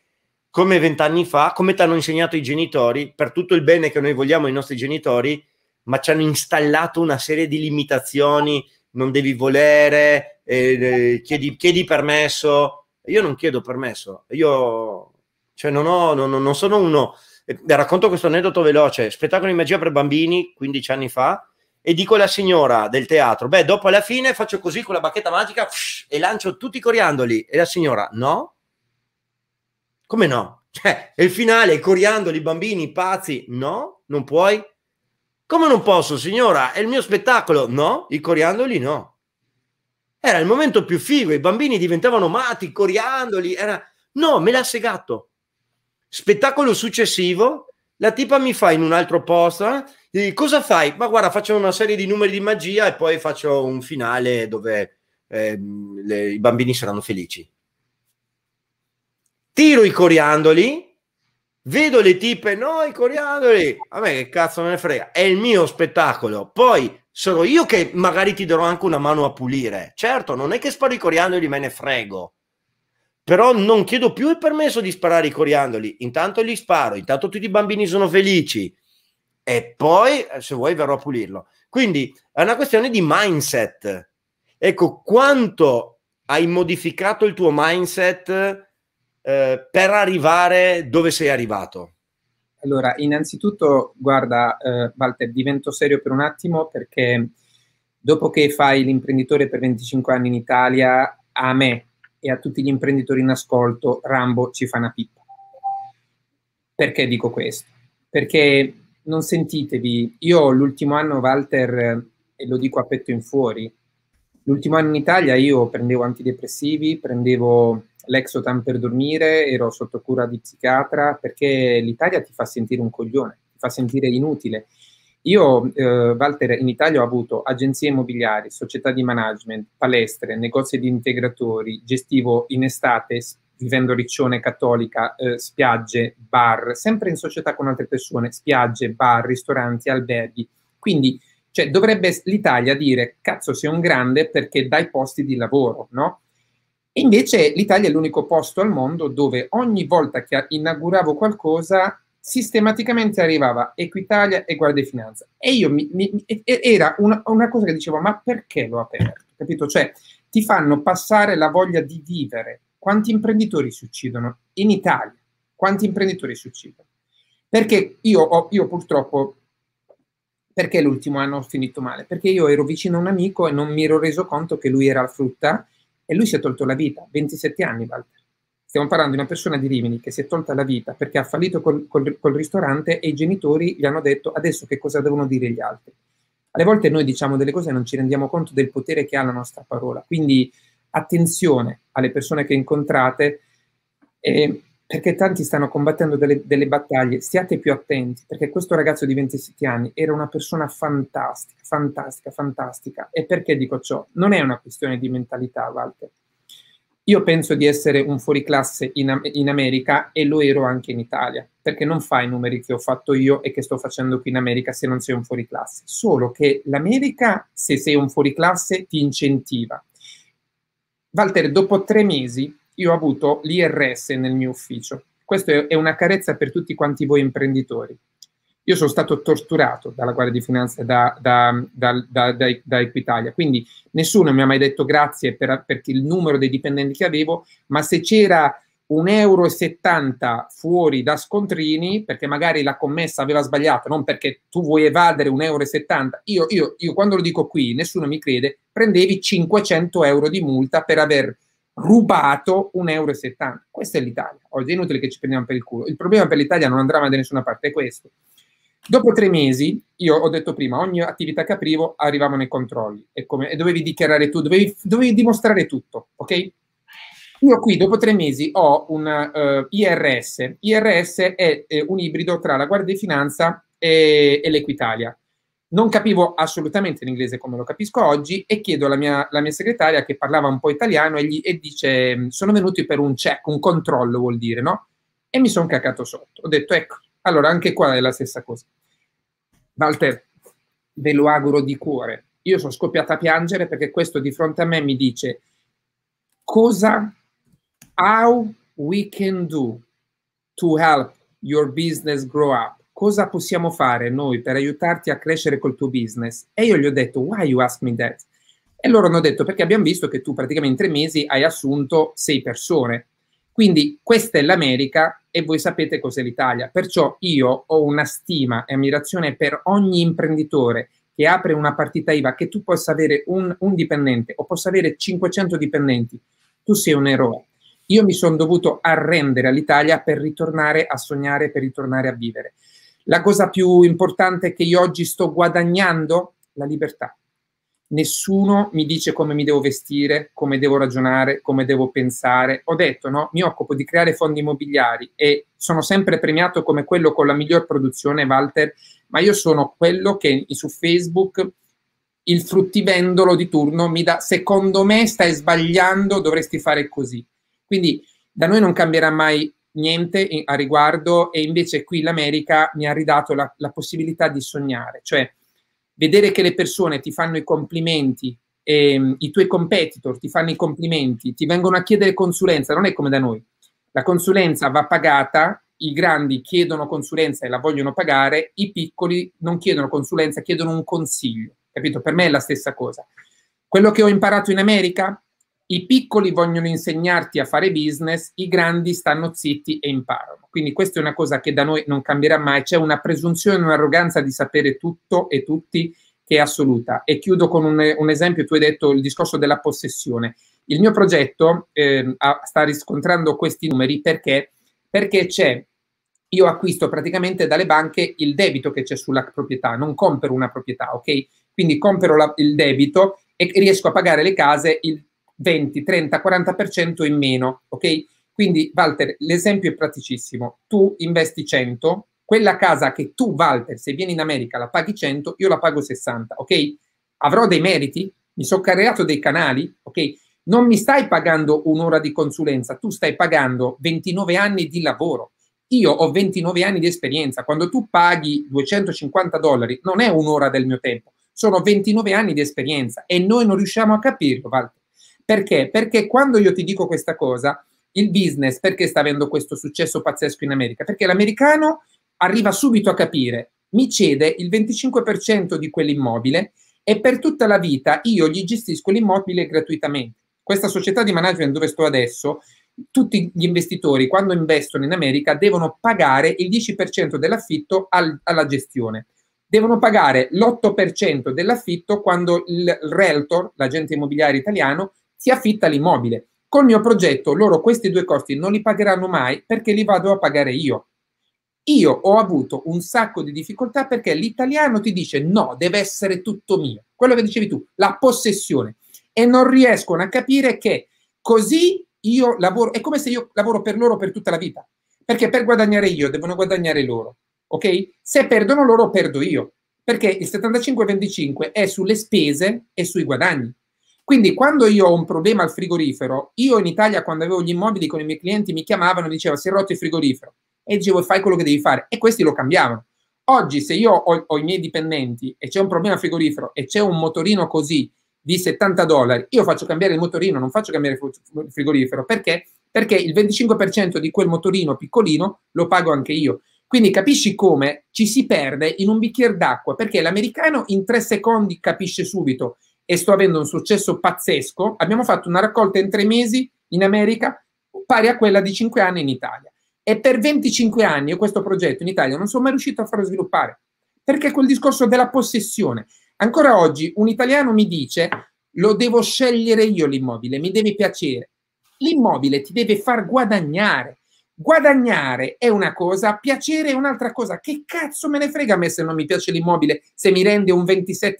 come vent'anni fa, come ti hanno insegnato i genitori, per tutto il bene che noi vogliamo ai nostri genitori, ma ci hanno installato una serie di limitazioni, non devi volere, eh, eh, chiedi, chiedi, permesso. Io non chiedo permesso, io cioè, non, ho, non, non sono uno. Eh, racconto questo aneddoto veloce: spettacolo di magia per bambini 15 anni fa e dico alla signora del teatro, beh, dopo alla fine faccio così con la bacchetta magica e lancio tutti i coriandoli. E la signora, no? Come no? Cioè, è il finale, i coriandoli, i bambini, pazzi, no? Non puoi? Come non posso, signora? È il mio spettacolo. No, i coriandoli no. Era il momento più figo, i bambini diventavano matti, i coriandoli, era... No, me l'ha segato. Spettacolo successivo, la tipa mi fa in un altro posto, eh? Dici, cosa fai? Ma guarda, faccio una serie di numeri di magia e poi faccio un finale dove eh, le, i bambini saranno felici. Tiro i coriandoli, vedo le tipe, no, i coriandoli, a me che cazzo me ne frega, è il mio spettacolo. Poi sono io che magari ti darò anche una mano a pulire. Certo, non è che sparo i coriandoli, me ne frego però non chiedo più il permesso di sparare i coriandoli. Intanto li sparo, intanto tutti i bambini sono felici e poi eh, se vuoi verrò a pulirlo. Quindi è una questione di mindset. Ecco, quanto hai modificato il tuo mindset eh, per arrivare dove sei arrivato? Allora, innanzitutto, guarda, eh, Walter, divento serio per un attimo perché dopo che fai l'imprenditore per 25 anni in Italia, a me e a tutti gli imprenditori in ascolto, Rambo ci fa una pippa. Perché dico questo? Perché non sentitevi, io l'ultimo anno Walter, e lo dico a petto in fuori, l'ultimo anno in Italia io prendevo antidepressivi, prendevo l'exotan per dormire, ero sotto cura di psichiatra, perché l'Italia ti fa sentire un coglione, ti fa sentire inutile. Io, eh, Walter, in Italia ho avuto agenzie immobiliari, società di management, palestre, negozi di integratori, gestivo in estate vivendo riccione, cattolica, eh, spiagge, bar, sempre in società con altre persone, spiagge, bar, ristoranti, alberghi. Quindi cioè, dovrebbe l'Italia dire cazzo sei un grande perché dai posti di lavoro, no? E invece l'Italia è l'unico posto al mondo dove ogni volta che inauguravo qualcosa sistematicamente arrivava Equitalia e Guardia di Finanza. E io mi, mi, era una, una, cosa che dicevo, ma perché l'ho aperto? Capito? Cioè, ti fanno passare la voglia di vivere, quanti imprenditori si uccidono in Italia? Quanti imprenditori si uccidono? Perché io, ho, io purtroppo, perché l'ultimo anno ho finito male? Perché io ero vicino a un amico e non mi ero reso conto che lui era la frutta e lui si è tolto la vita, 27 anni Walter. Stiamo parlando di una persona di Rimini che si è tolta la vita perché ha fallito col, col, col ristorante e i genitori gli hanno detto adesso che cosa devono dire gli altri. Alle volte noi diciamo delle cose e non ci rendiamo conto del potere che ha la nostra parola. Quindi attenzione alle persone che incontrate eh, perché tanti stanno combattendo delle, delle, battaglie, stiate più attenti perché questo ragazzo di 27 anni era una persona fantastica, fantastica, fantastica. E perché dico ciò? Non è una questione di mentalità, Walter. Io penso di essere un fuoriclasse in, in America e lo ero anche in Italia, perché non fai i numeri che ho fatto io e che sto facendo qui in America se non sei un fuoriclasse. Solo che l'America, se sei un fuoriclasse, ti incentiva Walter, dopo tre mesi io ho avuto l'IRS nel mio ufficio. Questa è una carezza per tutti quanti voi imprenditori. Io sono stato torturato dalla Guardia di Finanza, da, da, da, da Equitalia, quindi nessuno mi ha mai detto grazie per, per il numero dei dipendenti che avevo, ma se c'era 1,70 euro fuori da scontrini perché magari la commessa aveva sbagliato, non perché tu vuoi evadere 1,70 euro. Io, io, io quando lo dico qui, nessuno mi crede, prendevi 500 euro di multa per aver rubato 1,70 euro. Questa è l'Italia. Oggi è inutile che ci prendiamo per il culo. Il problema per l'Italia non andrà mai da nessuna parte, è questo. Dopo tre mesi, io ho detto prima, ogni attività che aprivo arrivavano i controlli e, come, e dovevi dichiarare tu, dovevi, dovevi dimostrare tutto, ok? Io qui dopo tre mesi ho un uh, eh, IRS. IRS è eh, un ibrido tra la Guardia di Finanza e, e l'Equitalia. Non capivo assolutamente l'inglese come lo capisco oggi e chiedo alla mia, alla mia segretaria che parlava un po' italiano e, gli, e, dice sono venuti per un check, un controllo vuol dire, no? E mi sono cacato sotto. Ho detto ecco, allora anche qua è la stessa cosa. Walter, ve lo auguro di cuore. Io sono scoppiata a piangere perché questo di fronte a me mi dice cosa How we can do to help your business grow up? Cosa possiamo fare noi per aiutarti a crescere col tuo business? E io gli ho detto, why you ask me that? E loro hanno detto, perché abbiamo visto che tu praticamente in tre mesi hai assunto sei persone. Quindi questa è l'America e voi sapete cos'è l'Italia. Perciò io ho una stima e ammirazione per ogni imprenditore che apre una partita IVA, che tu possa avere un, un dipendente o possa avere 500 dipendenti. Tu sei un eroe. Io mi sono dovuto arrendere all'Italia per ritornare a sognare, per ritornare a vivere. La cosa più importante è che io oggi sto guadagnando la libertà. Nessuno mi dice come mi devo vestire, come devo ragionare, come devo pensare. Ho detto, no, mi occupo di creare fondi immobiliari e sono sempre premiato come quello con la miglior produzione, Walter, ma io sono quello che su Facebook il fruttivendolo di turno mi dà, secondo me stai sbagliando, dovresti fare così. Quindi da noi non cambierà mai niente a riguardo e invece qui l'America mi ha ridato la, la possibilità di sognare, cioè vedere che le persone ti fanno i complimenti, ehm, i tuoi competitor ti fanno i complimenti, ti vengono a chiedere consulenza, non è come da noi. La consulenza va pagata, i grandi chiedono consulenza e la vogliono pagare, i piccoli non chiedono consulenza, chiedono un consiglio. Capito? Per me è la stessa cosa. Quello che ho imparato in America i piccoli vogliono insegnarti a fare business, i grandi stanno zitti e imparano. Quindi questa è una cosa che da noi non cambierà mai, c'è una presunzione, un'arroganza di sapere tutto e tutti che è assoluta. E chiudo con un, un esempio, tu hai detto il discorso della possessione. Il mio progetto eh, sta riscontrando questi numeri perché, perché c'è io acquisto praticamente dalle banche il debito che c'è sulla proprietà, non compro una proprietà, ok? Quindi compro la, il debito e riesco a pagare le case il 20, 30, 40% in meno, ok? Quindi Walter, l'esempio è praticissimo. Tu investi 100, quella casa che tu Walter, se vieni in America la paghi 100, io la pago 60, ok? Avrò dei meriti? Mi sono creato dei canali, ok? Non mi stai pagando un'ora di consulenza, tu stai pagando 29 anni di lavoro. Io ho 29 anni di esperienza, quando tu paghi 250 dollari non è un'ora del mio tempo, sono 29 anni di esperienza e noi non riusciamo a capirlo, Walter. Perché? Perché quando io ti dico questa cosa, il business perché sta avendo questo successo pazzesco in America? Perché l'americano arriva subito a capire, mi cede il 25% di quell'immobile e per tutta la vita io gli gestisco l'immobile gratuitamente. Questa società di management dove sto adesso, tutti gli investitori quando investono in America devono pagare il 10% dell'affitto al, alla gestione. Devono pagare l'8% dell'affitto quando il realtor, l'agente immobiliare italiano, si affitta l'immobile. Col mio progetto loro questi due costi non li pagheranno mai perché li vado a pagare io. Io ho avuto un sacco di difficoltà perché l'italiano ti dice no, deve essere tutto mio. Quello che dicevi tu, la possessione. E non riescono a capire che così io lavoro, è come se io lavoro per loro per tutta la vita. Perché per guadagnare io devono guadagnare loro. Ok? Se perdono loro, perdo io. Perché il 75-25 è sulle spese e sui guadagni. Quindi quando io ho un problema al frigorifero, io in Italia quando avevo gli immobili con i miei clienti mi chiamavano e dicevano si è rotto il frigorifero e dicevo fai quello che devi fare e questi lo cambiavano. Oggi se io ho, ho i miei dipendenti e c'è un problema al frigorifero e c'è un motorino così di 70 dollari, io faccio cambiare il motorino, non faccio cambiare il frigorifero perché? Perché il 25% di quel motorino piccolino lo pago anche io. Quindi capisci come ci si perde in un bicchiere d'acqua, perché l'americano in tre secondi capisce subito e sto avendo un successo pazzesco. Abbiamo fatto una raccolta in tre mesi in America pari a quella di cinque anni in Italia. E per 25 anni io questo progetto in Italia non sono mai riuscito a farlo sviluppare, perché quel discorso della possessione. Ancora oggi un italiano mi dice lo devo scegliere io l'immobile, mi deve piacere. L'immobile ti deve far guadagnare. Guadagnare è una cosa, piacere è un'altra cosa. Che cazzo me ne frega a me se non mi piace l'immobile, se mi rende un 27%?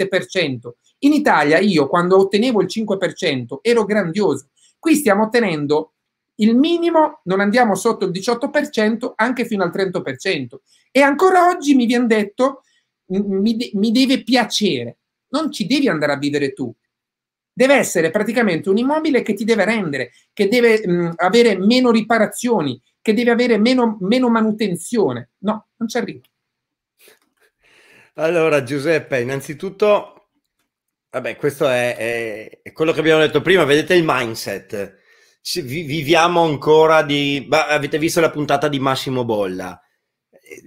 In Italia io quando ottenevo il 5% ero grandioso. Qui stiamo ottenendo il minimo, non andiamo sotto il 18%, anche fino al 30%. E ancora oggi mi viene detto, mi, mi deve piacere. Non ci devi andare a vivere tu, deve essere praticamente un immobile che ti deve rendere, che deve mh, avere meno riparazioni, che deve avere meno, meno manutenzione. No, non ci arrivo. Allora, Giuseppe, innanzitutto, vabbè, questo è, è, è, quello che abbiamo detto prima, vedete il mindset. Ci, viviamo ancora di... Bah, avete visto la puntata di Massimo Bolla.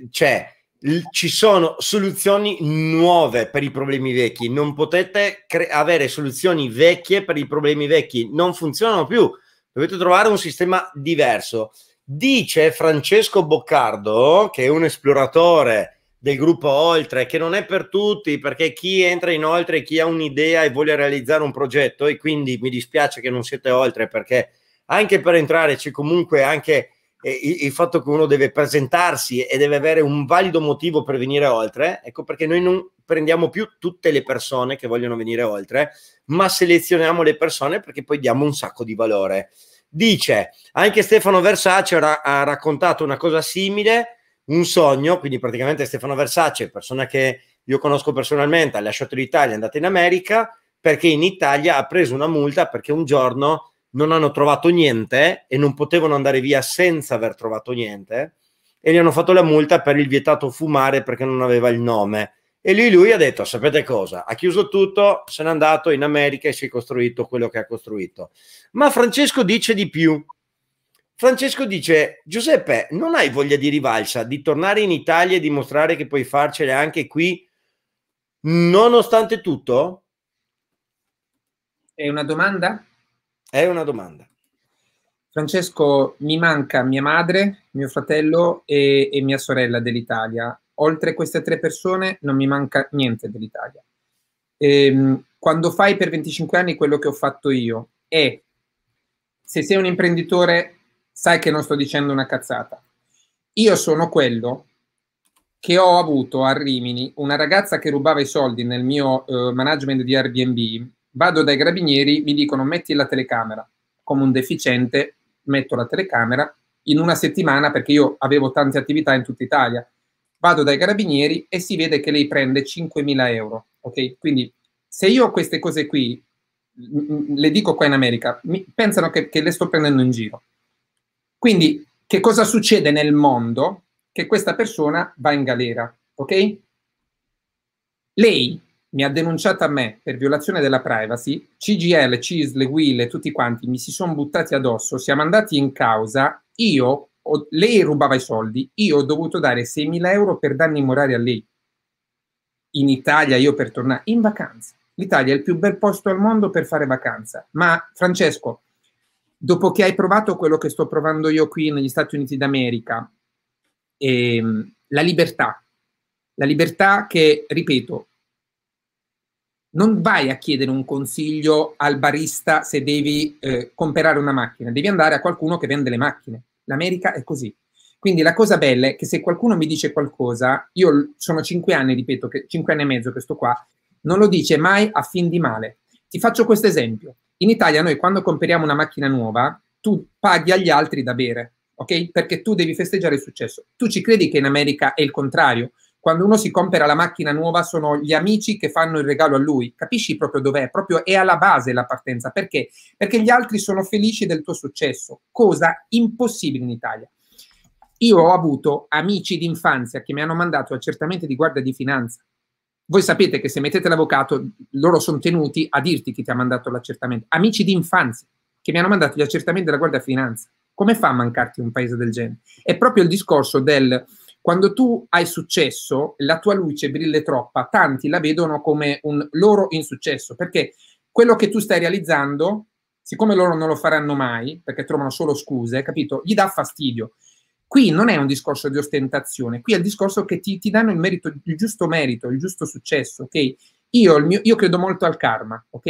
Cioè, l- ci sono soluzioni nuove per i problemi vecchi. Non potete cre- avere soluzioni vecchie per i problemi vecchi. Non funzionano più. Dovete trovare un sistema diverso. Dice Francesco Boccardo, che è un esploratore del gruppo Oltre, che non è per tutti, perché chi entra in Oltre, chi ha un'idea e vuole realizzare un progetto, e quindi mi dispiace che non siete Oltre, perché anche per entrare c'è comunque anche eh, il fatto che uno deve presentarsi e deve avere un valido motivo per venire Oltre, ecco perché noi non prendiamo più tutte le persone che vogliono venire Oltre, ma selezioniamo le persone perché poi diamo un sacco di valore. Dice, anche Stefano Versace ra- ha raccontato una cosa simile, un sogno, quindi praticamente Stefano Versace, persona che io conosco personalmente, ha lasciato l'Italia, è andata in America, perché in Italia ha preso una multa perché un giorno non hanno trovato niente e non potevano andare via senza aver trovato niente e gli hanno fatto la multa per il vietato fumare perché non aveva il nome e lì lui ha detto, sapete cosa? Ha chiuso tutto, se n'è andato in America e si è costruito quello che ha costruito. Ma Francesco dice di più. Francesco dice, Giuseppe, non hai voglia di rivalsa, di tornare in Italia e dimostrare che puoi farcela anche qui, nonostante tutto? È una domanda? È una domanda. Francesco, mi manca mia madre, mio fratello e, e mia sorella dell'Italia oltre queste tre persone non mi manca niente dell'Italia. E, ehm, quando fai per 25 anni quello che ho fatto io e se sei un imprenditore sai che non sto dicendo una cazzata. Io sono quello che ho avuto a Rimini una ragazza che rubava i soldi nel mio eh, management di Airbnb. Vado dai carabinieri, mi dicono metti la telecamera. Come un deficiente metto la telecamera in una settimana perché io avevo tante attività in tutta Italia vado dai carabinieri e si vede che lei prende 5.000 euro. Ok? Quindi se io ho queste cose qui, le dico qua in America, mi, pensano che, che le sto prendendo in giro. Quindi che cosa succede nel mondo? Che questa persona va in galera, ok? Lei mi ha denunciato a me per violazione della privacy, CGL, CIS, Le e tutti quanti mi si sono buttati addosso, siamo andati in causa, io ho, lei rubava i soldi, io ho dovuto dare 6.000 euro per danni morali a lei. In Italia io per tornare in vacanza. L'Italia è il più bel posto al mondo per fare vacanza. Ma Francesco, dopo che hai provato quello che sto provando io qui negli Stati Uniti d'America, ehm, la libertà, la libertà che, ripeto, non vai a chiedere un consiglio al barista se devi eh, comprare una macchina, devi andare a qualcuno che vende le macchine. L'America è così. Quindi la cosa bella è che se qualcuno mi dice qualcosa, io sono cinque anni, ripeto, che, cinque anni e mezzo che sto qua, non lo dice mai a fin di male. Ti faccio questo esempio. In Italia noi quando compriamo una macchina nuova, tu paghi agli altri da bere, ok? Perché tu devi festeggiare il successo. Tu ci credi che in America è il contrario? quando uno si compra la macchina nuova sono gli amici che fanno il regalo a lui. Capisci proprio dov'è? Proprio è alla base la partenza. Perché? Perché gli altri sono felici del tuo successo, cosa impossibile in Italia. Io ho avuto amici d'infanzia che mi hanno mandato accertamenti di guardia di finanza. Voi sapete che se mettete l'avvocato, loro sono tenuti a dirti chi ti ha mandato l'accertamento. Amici d'infanzia che mi hanno mandato gli accertamenti della guardia di finanza. Come fa a mancarti un paese del genere? È proprio il discorso del quando tu hai successo, la tua luce brille troppa, tanti la vedono come un loro insuccesso, perché quello che tu stai realizzando, siccome loro non lo faranno mai, perché trovano solo scuse, capito? Gli dà fastidio. Qui non è un discorso di ostentazione, qui è il discorso che ti, ti danno il, merito, il giusto merito, il giusto successo, ok? Io, mio, io credo molto al karma, ok?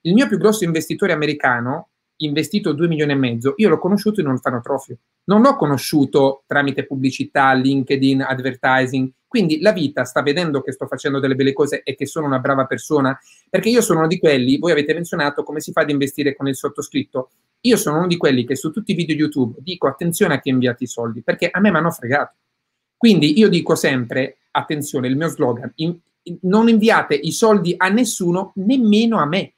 Il mio più grosso investitore americano investito 2 milioni e mezzo, io l'ho conosciuto in un fanotrofio. Non l'ho conosciuto tramite pubblicità, LinkedIn, advertising. Quindi la vita sta vedendo che sto facendo delle belle cose e che sono una brava persona, perché io sono uno di quelli, voi avete menzionato come si fa ad investire con il sottoscritto. Io sono uno di quelli che su tutti i video YouTube dico attenzione a chi inviate i soldi, perché a me mi hanno fregato. Quindi io dico sempre, attenzione, il mio slogan, in, in, non inviate i soldi a nessuno, nemmeno a me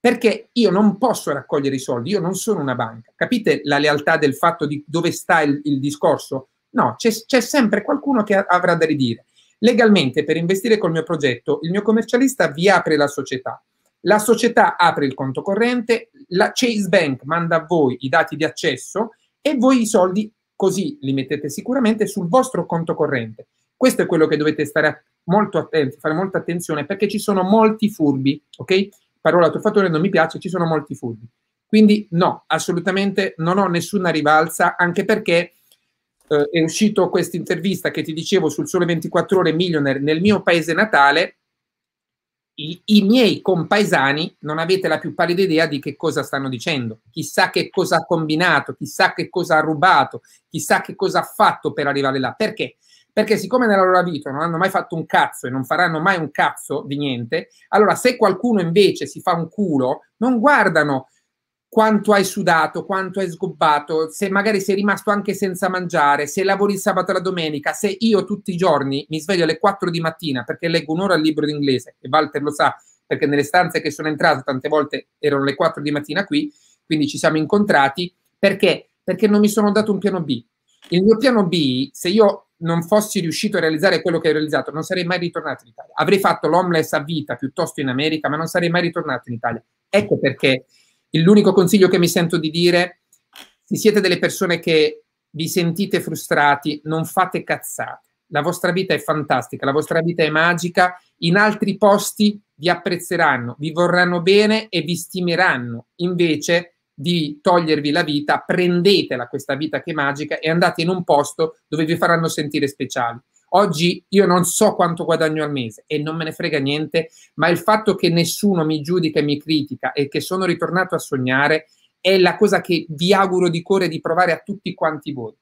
perché io non posso raccogliere i soldi, io non sono una banca. Capite la lealtà del fatto di dove sta il, il discorso? No, c'è, c'è, sempre qualcuno che avrà da ridire. Legalmente, per investire col mio progetto, il mio commercialista vi apre la società. La società apre il conto corrente, la Chase Bank manda a voi i dati di accesso e voi i soldi così li mettete sicuramente sul vostro conto corrente. Questo è quello che dovete stare molto attenti, fare molta attenzione perché ci sono molti furbi, ok? parola truffatore non mi piace, ci sono molti furbi. Quindi no, assolutamente non ho nessuna rivalsa, anche perché eh, è uscito questa intervista che ti dicevo sul Sole 24 Ore Millionaire nel mio paese natale, i, i, miei compaesani non avete la più pallida idea di che cosa stanno dicendo, chissà che cosa ha combinato, chissà che cosa ha rubato, chissà che cosa ha fatto per arrivare là. Perché? Perché siccome nella loro vita non hanno mai fatto un cazzo e non faranno mai un cazzo di niente, allora se qualcuno invece si fa un culo, non guardano quanto hai sudato, quanto hai sgobbato, se magari sei rimasto anche senza mangiare, se lavori il sabato e la domenica, se io tutti i giorni mi sveglio alle 4 di mattina perché leggo un'ora al libro d'inglese e Walter lo sa perché nelle stanze che sono entrato tante volte erano le 4 di mattina qui, quindi ci siamo incontrati perché perché non mi sono dato un piano B. Il mio piano B, se io non fossi riuscito a realizzare quello che ho realizzato, non sarei mai ritornato in Italia. Avrei fatto l'homeless a vita piuttosto in America, ma non sarei mai ritornato in Italia. Ecco perché l'unico consiglio che mi sento di dire, se siete delle persone che vi sentite frustrati, non fate cazzate. La vostra vita è fantastica, la vostra vita è magica, in altri posti vi apprezzeranno, vi vorranno bene e vi stimeranno. Invece di togliervi la vita, prendetela questa vita che è magica e andate in un posto dove vi faranno sentire speciali. Oggi io non so quanto guadagno al mese e non me ne frega niente, ma il fatto che nessuno mi giudica e mi critica e che sono ritornato a sognare è la cosa che vi auguro di cuore di provare a tutti quanti voi.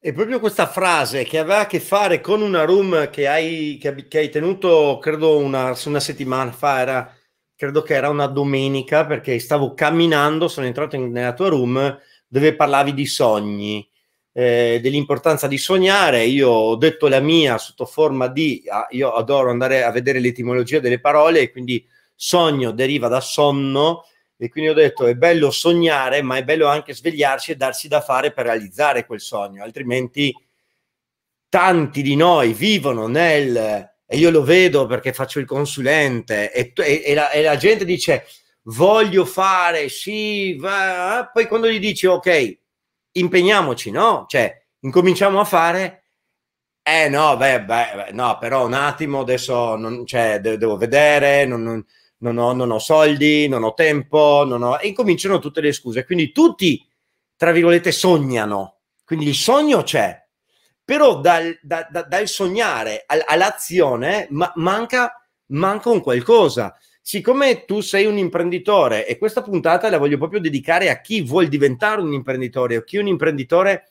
E proprio questa frase che aveva a che fare con una room che hai, che, che hai tenuto, credo, una, una settimana fa, era credo che era una domenica perché stavo camminando, sono entrato in, nella tua room dove parlavi di sogni, eh, dell'importanza di sognare. Io ho detto la mia sotto forma di, ah, io adoro andare a vedere l'etimologia delle parole e quindi sogno deriva da sonno e quindi ho detto è bello sognare ma è bello anche svegliarsi e darsi da fare per realizzare quel sogno, altrimenti tanti di noi vivono nel e io lo vedo perché faccio il consulente e, e, e, la, e la, gente dice voglio fare, sì, va. poi quando gli dici ok, impegniamoci, no? Cioè, incominciamo a fare, eh no, beh, beh no, però un attimo, adesso non, cioè, de- devo vedere, non, non, non, ho, non ho soldi, non ho tempo, non ho... e incominciano tutte le scuse. Quindi tutti, tra virgolette, sognano. Quindi il sogno c'è, però dal, da, da, dal sognare al, all'azione ma, manca, manca un qualcosa. Siccome tu sei un imprenditore e questa puntata la voglio proprio dedicare a chi vuole diventare un imprenditore o chi è un imprenditore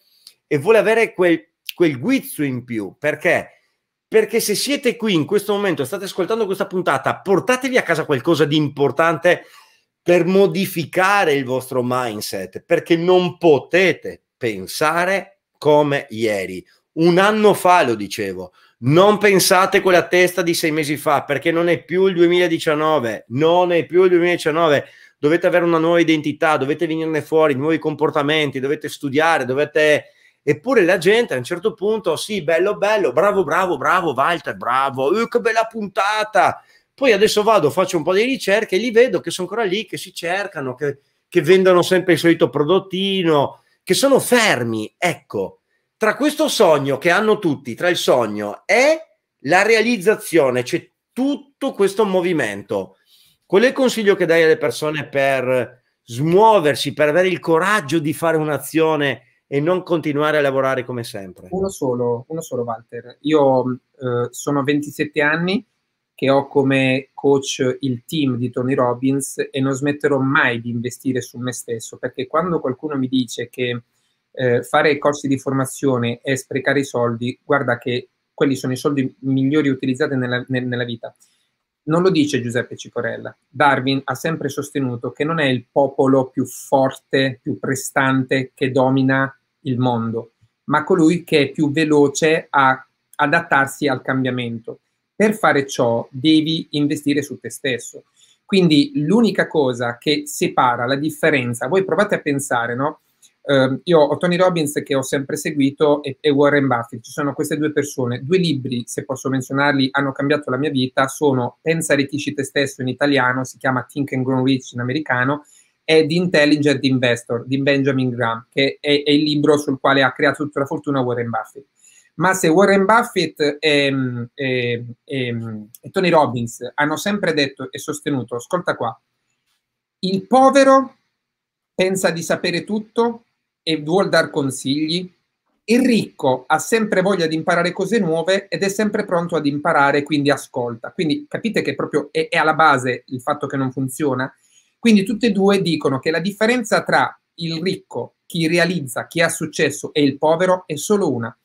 e vuole avere quel, quel guizzo in più, perché? Perché se siete qui in questo momento, e state ascoltando questa puntata, portatevi a casa qualcosa di importante per modificare il vostro mindset, perché non potete pensare come ieri. Un anno fa lo dicevo, non pensate quella testa di sei mesi fa, perché non è più il 2019, non è più il 2019, dovete avere una nuova identità, dovete venirne fuori, nuovi comportamenti, dovete studiare, dovete... Eppure la gente a un certo punto, sì, bello, bello, bravo, bravo, bravo, Walter, bravo, uh, che bella puntata. Poi adesso vado, faccio un po' di ricerche e li vedo che sono ancora lì, che si cercano, che, che vendono sempre il solito prodottino, che sono fermi. Ecco, tra questo sogno che hanno tutti, tra il sogno e la realizzazione, c'è tutto questo movimento. Qual è il consiglio che dai alle persone per smuoversi, per avere il coraggio di fare un'azione e non continuare a lavorare come sempre? Uno solo, uno solo Walter. Io mm, eh, sono 27 anni che ho come coach il team di Tony Robbins e non smetterò mai di investire su me stesso perché quando qualcuno mi dice che eh, fare corsi di formazione e sprecare i soldi, guarda che quelli sono i soldi migliori utilizzati nella, nel, nella vita. Non lo dice Giuseppe Cicorella. Darwin ha sempre sostenuto che non è il popolo più forte, più prestante che domina il mondo, ma colui che è più veloce a adattarsi al cambiamento. Per fare ciò devi investire su te stesso. Quindi l'unica cosa che separa la differenza, voi provate a pensare, no? eh, io ho Tony Robbins che ho sempre seguito e, e, Warren Buffett, ci sono queste due persone, due libri, se posso menzionarli, hanno cambiato la mia vita, sono Pensa arricchisci te stesso in italiano, si chiama Think and Grow Rich in americano, e The Intelligent Investor di Benjamin Graham, che è, è il libro sul quale ha creato tutta la fortuna Warren Buffett ma se Warren Buffett e, e, e, e, Tony Robbins hanno sempre detto e sostenuto, ascolta qua, il povero pensa di sapere tutto e vuol dar consigli, il ricco ha sempre voglia di imparare cose nuove ed è sempre pronto ad imparare, quindi ascolta. Quindi capite che proprio è, è alla base il fatto che non funziona. Quindi tutte e due dicono che la differenza tra il ricco, chi realizza, chi ha successo e il povero è solo una.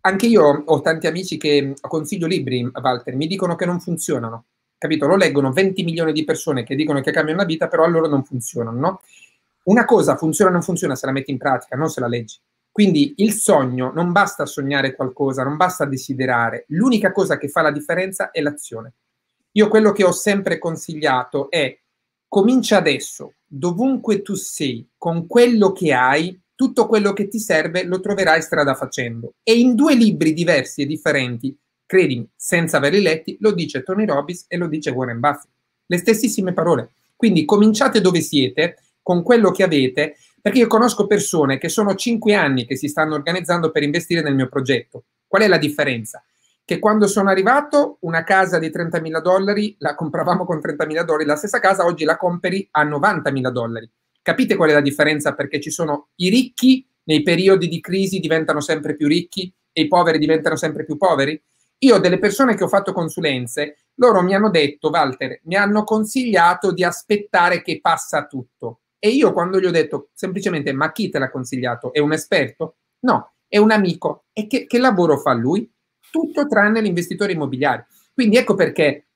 Anche io ho tanti amici che consiglio libri, Walter, mi dicono che non funzionano. Capito? Lo leggono 20 milioni di persone che dicono che cambiano la vita, però a loro non funzionano, no? una cosa funziona o non funziona se la metti in pratica, non se la leggi. Quindi il sogno non basta sognare qualcosa, non basta desiderare, l'unica cosa che fa la differenza è l'azione. Io quello che ho sempre consigliato è comincia adesso, dovunque tu sei, con quello che hai, tutto quello che ti serve lo troverai strada facendo. E in due libri diversi e differenti, credimi, senza averli letti, lo dice Tony Robbins e lo dice Warren Buffett. Le stessissime parole. Quindi cominciate dove siete con quello che avete, perché io conosco persone che sono cinque anni che si stanno organizzando per investire nel mio progetto. Qual è la differenza? Che quando sono arrivato una casa di 30.000 dollari la compravamo con 30.000 dollari, la stessa casa oggi la compri a 90.000 dollari. Capite qual è la differenza? Perché ci sono i ricchi nei periodi di crisi diventano sempre più ricchi e i poveri diventano sempre più poveri? Io delle persone che ho fatto consulenze, loro mi hanno detto, Walter, mi hanno consigliato di aspettare che passa tutto. E io quando gli ho detto semplicemente ma chi te l'ha consigliato? È un esperto? No, è un amico. E che, che lavoro fa lui? Tutto tranne l'investitore immobiliare. Quindi ecco perché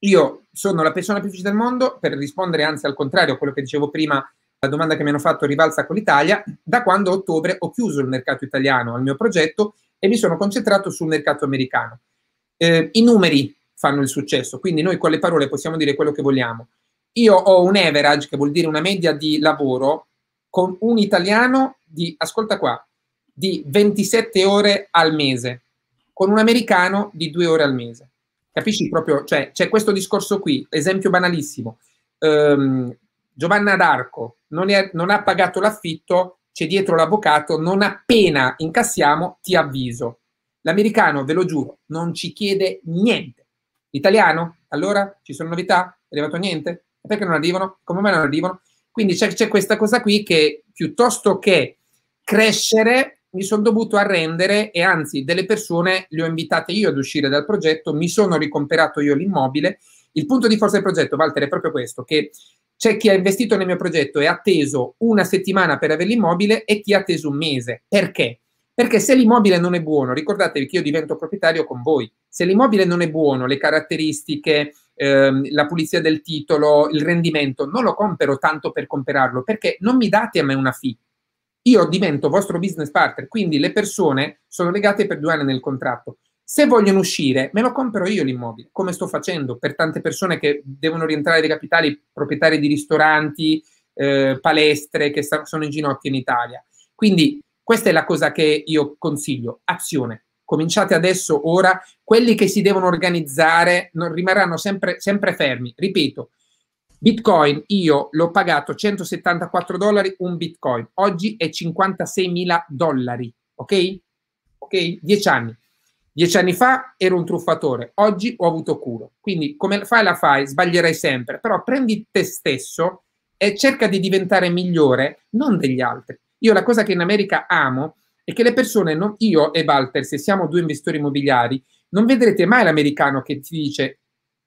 io sono la persona più felice del mondo, per rispondere anzi al contrario a quello che dicevo prima, la domanda che mi hanno fatto rivalsa con l'Italia, da quando a ottobre ho chiuso il mercato italiano al mio progetto e mi sono concentrato sul mercato americano. Eh, I numeri fanno il successo, quindi noi con le parole possiamo dire quello che vogliamo, io ho un average, che vuol dire una media di lavoro, con un italiano di, ascolta qua, di 27 ore al mese, con un americano di 2 ore al mese. Capisci proprio? Cioè, c'è questo discorso qui, esempio banalissimo. Um, Giovanna d'Arco non, è, non ha pagato l'affitto, c'è dietro l'avvocato, non appena incassiamo ti avviso. L'americano, ve lo giuro, non ci chiede niente. L'italiano, allora, ci sono novità? È arrivato niente? Perché non arrivano? Come mai non arrivano? Quindi c'è, c'è questa cosa qui che piuttosto che crescere mi sono dovuto arrendere e anzi delle persone le ho invitate io ad uscire dal progetto, mi sono ricomperato io l'immobile. Il punto di forza del progetto, Walter, è proprio questo, che c'è chi ha investito nel mio progetto e ha atteso una settimana per avere l'immobile e chi ha atteso un mese. Perché? Perché se l'immobile non è buono, ricordatevi che io divento proprietario con voi, se l'immobile non è buono, le caratteristiche, ehm, la pulizia del titolo, il rendimento, non lo compro tanto per comprarlo, perché non mi date a me una fee. Io divento vostro business partner, quindi le persone sono legate per due anni nel contratto. Se vogliono uscire, me lo compro io l'immobile, come sto facendo per tante persone che devono rientrare dei capitali, proprietari di ristoranti, eh, palestre che sono in ginocchio in Italia. Quindi questa è la cosa che io consiglio, azione cominciate adesso, ora, quelli che si devono organizzare non rimarranno sempre, sempre fermi. Ripeto, Bitcoin, io l'ho pagato 174 dollari un Bitcoin, oggi è 56 mila dollari, ok? Ok? Dieci anni. Dieci anni fa ero un truffatore, oggi ho avuto culo. Quindi come fai la fai, sbaglierai sempre, però prendi te stesso e cerca di diventare migliore, non degli altri. Io la cosa che in America amo è è che le persone, non, io e Walter, se siamo due investitori immobiliari, non vedrete mai l'americano che ti dice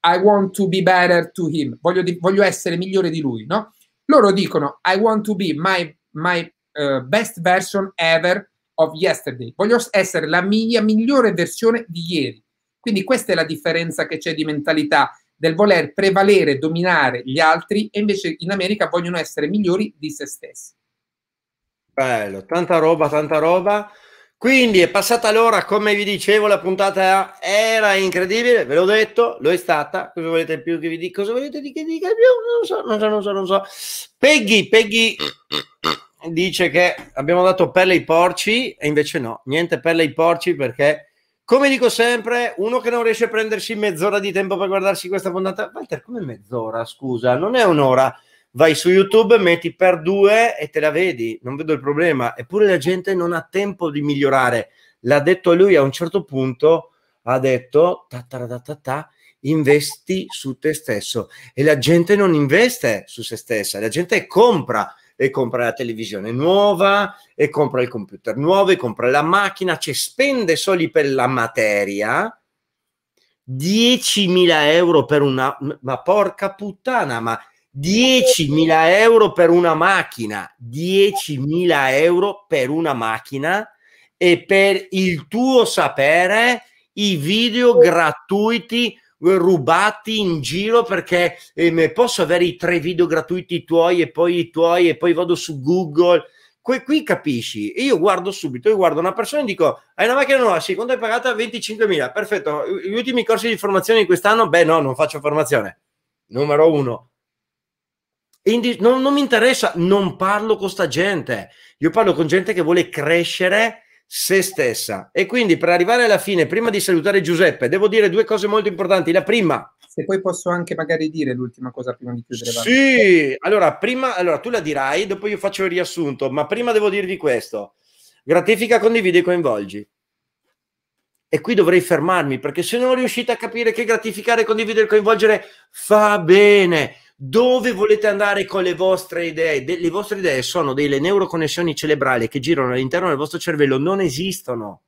I want to be better to him, voglio, di, voglio essere migliore di lui, no? Loro dicono I want to be my, my uh, best version ever of yesterday, voglio essere la mia migliore versione di ieri. Quindi questa è la differenza che c'è di mentalità del voler prevalere, dominare gli altri e invece in America vogliono essere migliori di se stessi. Bello, tanta roba, tanta roba. Quindi è passata l'ora, come vi dicevo, la puntata era incredibile, ve l'ho detto, lo è stata. Cosa volete più che vi dica? Cosa volete di che dica più? Non so, non so, non so, non so. Peggy, Peggy dice che abbiamo dato perle ai porci e invece no, niente perle ai porci perché, come dico sempre, uno che non riesce a prendersi mezz'ora di tempo per guardarsi questa puntata, Walter, come mezz'ora, scusa, non è un'ora vai su YouTube, metti per due e te la vedi, non vedo il problema. Eppure la gente non ha tempo di migliorare. L'ha detto lui a un certo punto, ha detto, ta ta ta ta, ta investi su te stesso. E la gente non investe su se stessa, la gente compra e compra la televisione nuova e compra il computer nuovo e compra la macchina, cioè spende soli per la materia 10.000 euro per una... ma porca puttana, ma 10.000 euro per una macchina, 10.000 euro per una macchina e per il tuo sapere i video gratuiti rubati in giro perché eh, posso avere i tre video gratuiti tuoi e poi i tuoi e poi vado su Google. Que- qui capisci, io guardo subito, io guardo una persona e dico hai una macchina nuova, sì, quanto hai pagata? 25.000, perfetto, gli ultimi corsi di formazione di quest'anno? Beh no, non faccio formazione, numero uno. Indi- non, non mi interessa, non parlo con sta gente. Io parlo con gente che vuole crescere se stessa. E quindi per arrivare alla fine, prima di salutare Giuseppe, devo dire due cose molto importanti. La prima. Se poi posso anche magari dire l'ultima cosa prima di chiudere. Sì, allora, prima, allora tu la dirai, dopo io faccio il riassunto, ma prima devo dirvi questo. Gratifica, condividi e coinvolgi. E qui dovrei fermarmi perché se non riuscite a capire che gratificare, condividere e coinvolgere fa bene, dove volete andare con le vostre idee. De- le vostre idee sono delle neuroconnessioni cerebrali che girano all'interno del vostro cervello, non esistono.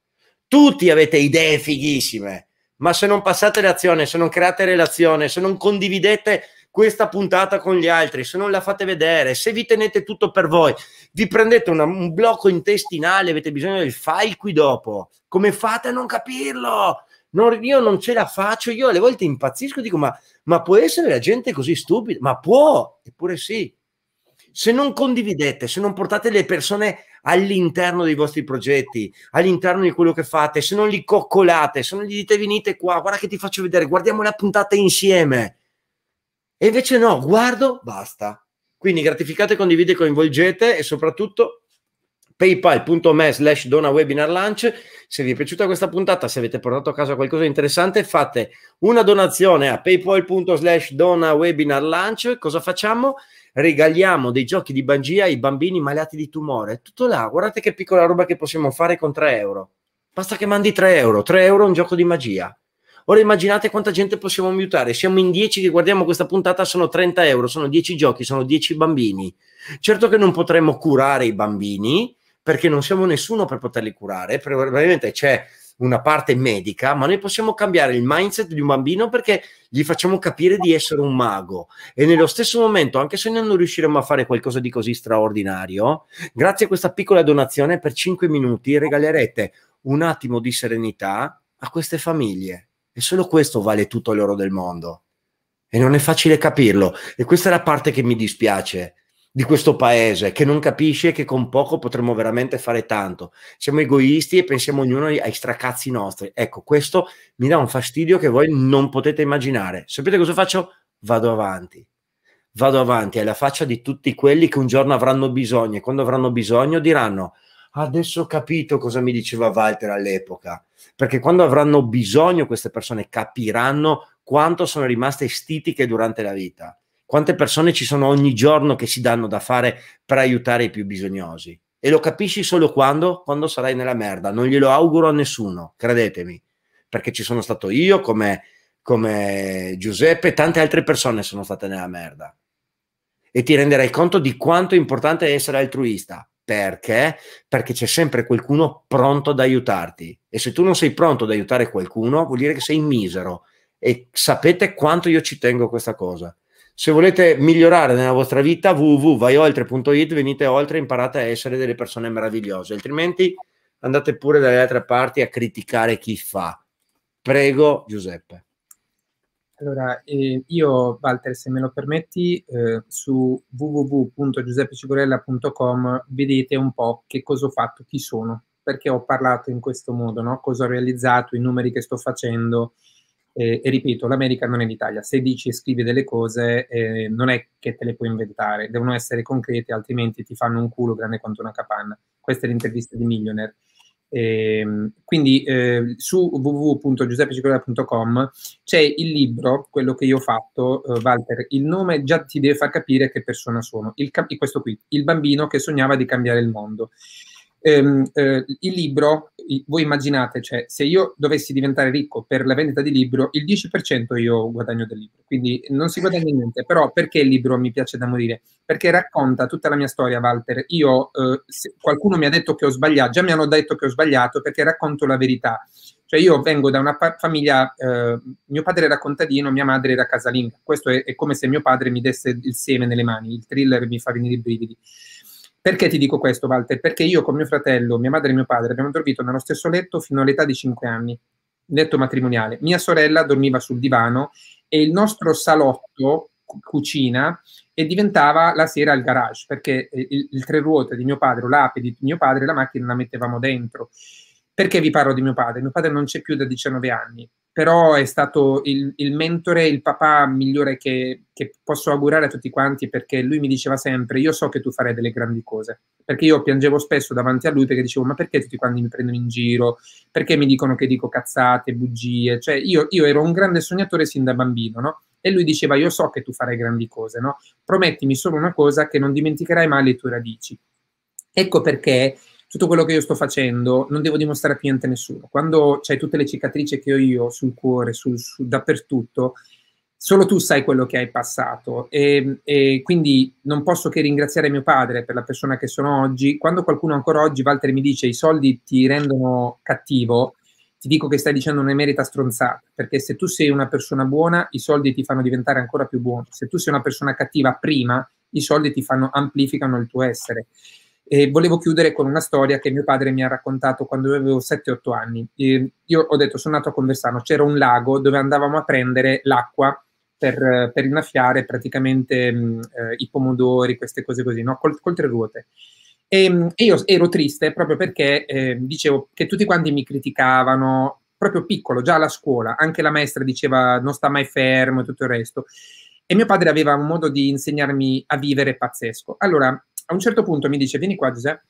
Tutti avete idee fighissime, ma se non passate l'azione, se non create relazione, se non condividete questa puntata con gli altri, se non la fate vedere, se vi tenete tutto per voi, vi prendete una, un blocco intestinale, avete bisogno del file qui dopo, come fate a non capirlo? non, io non ce la faccio, io alle volte impazzisco, e dico ma, ma può essere la gente così stupida? Ma può, eppure sì. Se non condividete, se non portate le persone all'interno dei vostri progetti, all'interno di quello che fate, se non li coccolate, se non gli dite venite qua, guarda che ti faccio vedere, guardiamo la puntata insieme. E invece no, guardo, basta. Quindi gratificate, condividete, coinvolgete e soprattutto paypal.me slash dona webinar launch se vi è piaciuta questa puntata se avete portato a casa qualcosa di interessante fate una donazione a paypal.me slash dona webinar launch cosa facciamo? regaliamo dei giochi di bangia ai bambini malati di tumore tutto là, guardate che piccola roba che possiamo fare con 3 euro basta che mandi 3 euro 3 euro è un gioco di magia Ora immaginate quanta gente possiamo mutare. Siamo in 10 che guardiamo questa puntata, sono 30 euro, sono 10 giochi, sono 10 bambini. Certo che non potremo curare i bambini, perché non siamo nessuno per poterli curare, probabilmente c'è una parte medica, ma noi possiamo cambiare il mindset di un bambino perché gli facciamo capire di essere un mago e nello stesso momento, anche se noi non riusciremo a fare qualcosa di così straordinario, grazie a questa piccola donazione per 5 minuti regalerete un attimo di serenità a queste famiglie e solo questo vale tutto l'oro del mondo e non è facile capirlo e questa è la parte che mi dispiace di questo paese che non capisce che con poco potremmo veramente fare tanto. Siamo egoisti e pensiamo ognuno ai stracazzi nostri. Ecco, questo mi dà un fastidio che voi non potete immaginare. Sapete cosa faccio? Vado avanti. Vado avanti alla faccia di tutti quelli che un giorno avranno bisogno e quando avranno bisogno diranno adesso ho capito cosa mi diceva Walter all'epoca, perché quando avranno bisogno queste persone capiranno quanto sono rimaste stitiche durante la vita quante persone ci sono ogni giorno che si danno da fare per aiutare i più bisognosi? E lo capisci solo quando? Quando sarai nella merda. Non glielo auguro a nessuno, credetemi, perché ci sono stato io come, come Giuseppe, tante altre persone sono state nella merda. E ti renderai conto di quanto è importante essere altruista. Perché? Perché c'è sempre qualcuno pronto ad aiutarti. E se tu non sei pronto ad aiutare qualcuno, vuol dire che sei misero. E sapete quanto io ci tengo a questa cosa se volete migliorare nella vostra vita, www.vaioltre.it, venite oltre, imparate a essere delle persone meravigliose, altrimenti andate pure dalle altre parti a criticare chi fa. Prego, Giuseppe. Allora, eh, io, Walter, se me lo permetti, eh, su www.giuseppecigorella.com vedete un po' che cosa ho fatto, chi sono, perché ho parlato in questo modo, no? cosa ho realizzato, i numeri che sto facendo, e, e ripeto, l'America non è l'Italia. Se dici e scrivi delle cose, eh, non è che te le puoi inventare, devono essere concrete, altrimenti ti fanno un culo grande quanto una capanna. Questa è l'intervista di Millionaire. E, ehm, quindi eh, su www.giuseppecicola.com c'è il libro, quello che io ho fatto, eh, Walter, il nome già ti deve far capire che persona sono. Il, questo qui, il bambino che sognava di cambiare il mondo ehm, eh, il libro, voi immaginate, cioè, se io dovessi diventare ricco per la vendita di libro, il 10% io guadagno del libro, quindi non si guadagna niente, però perché il libro mi piace da morire? Perché racconta tutta la mia storia, Walter. Io, eh, qualcuno mi ha detto che ho sbagliato, già mi hanno detto che ho sbagliato perché racconto la verità. Cioè io vengo da una pa- famiglia, eh, mio padre era contadino, mia madre era casalinga. Questo è, è come se mio padre mi desse il seme nelle mani, il thriller mi fa venire i brividi. Perché ti dico questo, Walter? Perché io con mio fratello, mia madre e mio padre abbiamo dormito nello stesso letto fino all'età di 5 anni, letto matrimoniale. Mia sorella dormiva sul divano e il nostro salotto, cucina, e diventava la sera il garage, perché eh, il, il tre ruote di mio padre, l'ape di mio padre, la macchina la mettevamo dentro. Perché vi parlo di mio padre? Mio padre non c'è più da 19 anni però è stato il, il mentore, il papà migliore che, che, posso augurare a tutti quanti perché lui mi diceva sempre io so che tu farei delle grandi cose, perché io piangevo spesso davanti a lui perché dicevo ma perché tutti quanti mi prendono in giro, perché mi dicono che dico cazzate, bugie, cioè io, io ero un grande sognatore sin da bambino, no? E lui diceva io so che tu farei grandi cose, no? Promettimi solo una cosa che non dimenticherai mai le tue radici. Ecco perché tutto quello che io sto facendo non devo dimostrare più niente a nessuno. Quando c'hai tutte le cicatrici che ho io sul cuore, sul, su, dappertutto, solo tu sai quello che hai passato e, e, quindi non posso che ringraziare mio padre per la persona che sono oggi. Quando qualcuno ancora oggi, Walter, mi dice i soldi ti rendono cattivo, ti dico che stai dicendo un'emerita stronzata, perché se tu sei una persona buona, i soldi ti fanno diventare ancora più buono. Se tu sei una persona cattiva prima, i soldi ti fanno, amplificano il tuo essere. E volevo chiudere con una storia che mio padre mi ha raccontato quando avevo 7-8 anni. E io ho detto, sono nato a Conversano, c'era un lago dove andavamo a prendere l'acqua per, per innaffiare praticamente mm, eh, i pomodori, queste cose così, no? col, col tre ruote. E, mm, e, io ero triste proprio perché eh, dicevo che tutti quanti mi criticavano, proprio piccolo, già alla scuola, anche la maestra diceva non sta mai fermo e tutto il resto. E mio padre aveva un modo di insegnarmi a vivere pazzesco. Allora, a un certo punto mi dice, vieni qua Giuseppe,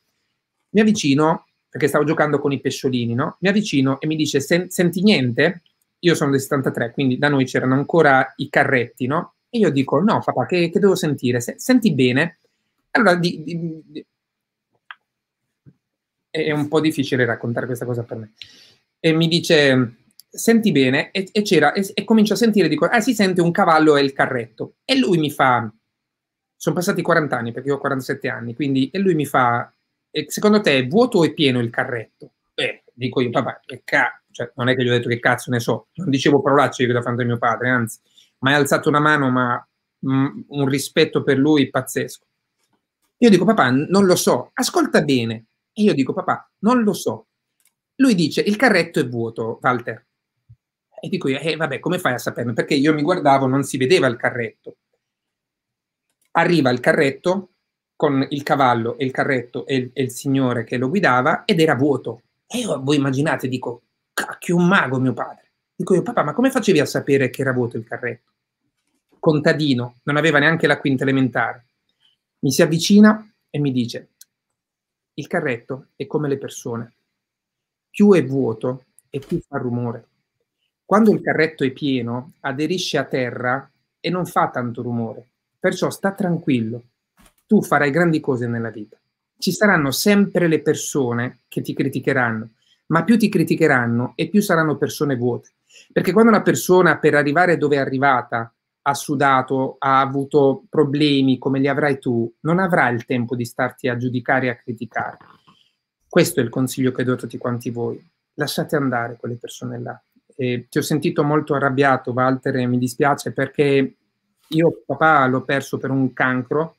mi avvicino, perché stavo giocando con i pesciolini, no? Mi avvicino e mi dice, senti niente? Io sono del 73, quindi da noi c'erano ancora i carretti, no? E io dico, no, papà, che, che devo sentire? Se, senti bene? Allora, di, di, di, è un po' difficile raccontare questa cosa per me. E mi dice, senti bene? E, e, e, e comincio a sentire, dico, ah, si sente un cavallo e il carretto. E lui mi fa, sono passati 40 anni perché io ho 47 anni, quindi e lui mi fa, secondo te è vuoto o è pieno il carretto? Eh, dico io, papà, che cazzo, cioè, non è che gli ho detto che cazzo ne so, non dicevo parolacce io da fronte a mio padre, anzi, ma è alzato una mano, ma mh, mm, un rispetto per lui pazzesco. Io dico, papà, non lo so, ascolta bene. E Io dico, papà, non lo so. Lui dice, il carretto è vuoto, Walter. E dico io, eh, vabbè, come fai a saperlo? Perché io mi guardavo, non si vedeva il carretto arriva il carretto con il cavallo e il carretto e il, e il signore che lo guidava ed era vuoto. E io, voi immaginate, dico, cacchio, un mago mio padre. Dico io, papà, ma come facevi a sapere che era vuoto il carretto? Contadino, non aveva neanche la quinta elementare. Mi si avvicina e mi dice, il carretto è come le persone. Più è vuoto e più fa rumore. Quando il carretto è pieno, aderisce a terra e non fa tanto rumore. Perciò sta tranquillo, tu farai grandi cose nella vita. Ci saranno sempre le persone che ti criticheranno, ma più ti criticheranno e più saranno persone vuote. Perché quando una persona per arrivare dove è arrivata ha sudato, ha avuto problemi come li avrai tu, non avrà il tempo di starti a giudicare e a criticare. Questo è il consiglio che do a tutti quanti voi. Lasciate andare quelle persone là. E ti ho sentito molto arrabbiato, Walter, e mi dispiace perché io papà l'ho perso per un cancro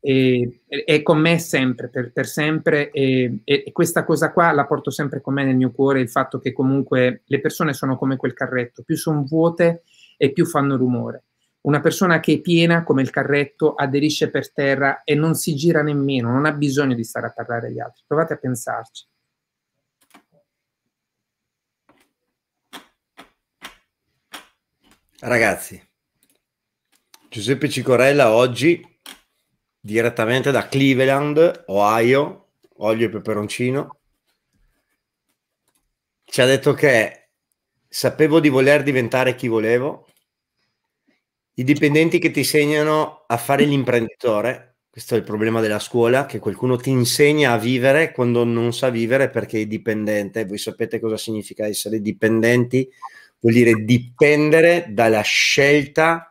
e, è con me sempre, per, per sempre e, e, questa cosa qua la porto sempre con me nel mio cuore, il fatto che comunque le persone sono come quel carretto, più sono vuote e più fanno rumore. Una persona che è piena come il carretto aderisce per terra e non si gira nemmeno, non ha bisogno di stare a parlare agli altri. Provate a pensarci. Ragazzi, Giuseppe Cicorella oggi direttamente da Cleveland, Ohio, olio e peperoncino. Ci ha detto che sapevo di voler diventare chi volevo. I dipendenti che ti insegnano a fare l'imprenditore, questo è il problema della scuola, che qualcuno ti insegna a vivere quando non sa vivere perché è dipendente. Voi sapete cosa significa essere dipendenti? Vuol dire dipendere dalla scelta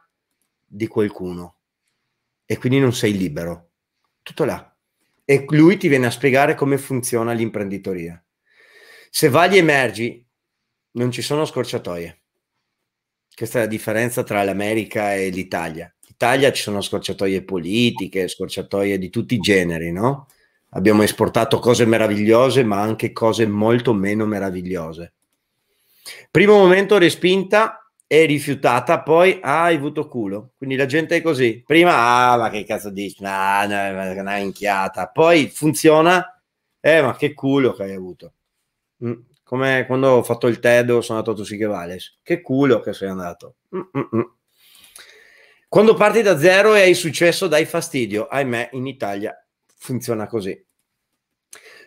di qualcuno e quindi non sei libero. Tutto là. E lui ti viene a spiegare come funziona l'imprenditoria. Se vai e emergi, non ci sono scorciatoie. Questa è la differenza tra l'America e l'Italia. In Italia ci sono scorciatoie politiche, scorciatoie di tutti i generi, no? Abbiamo esportato cose meravigliose, ma anche cose molto meno meravigliose. Primo momento respinta, e rifiutata, poi ah, hai avuto culo. Quindi la gente è così. Prima, ah, ma che cazzo dici? No, no, una inchiata. Poi funziona, eh, ma che culo che hai avuto. Mm. Come quando ho fatto il TED sono andato a Tusiche Vales. Che culo che sei andato. Mm-mm. Quando parti da zero e hai successo dai fastidio. Ahimè, in Italia funziona così.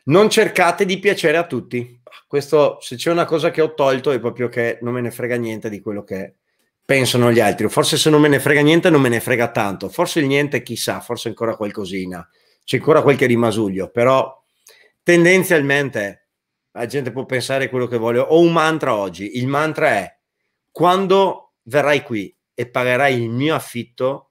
Non cercate di piacere a tutti questo, se c'è una cosa che ho tolto, è proprio che non me ne frega niente di quello che pensano gli altri. Forse se non me ne frega niente, non me ne frega tanto. Forse il niente, chissà, forse ancora qualcosina. C'è ancora qualche rimasuglio, però tendenzialmente la gente può pensare quello che vuole. Ho un mantra oggi. Il mantra è quando verrai qui e pagherai il mio affitto,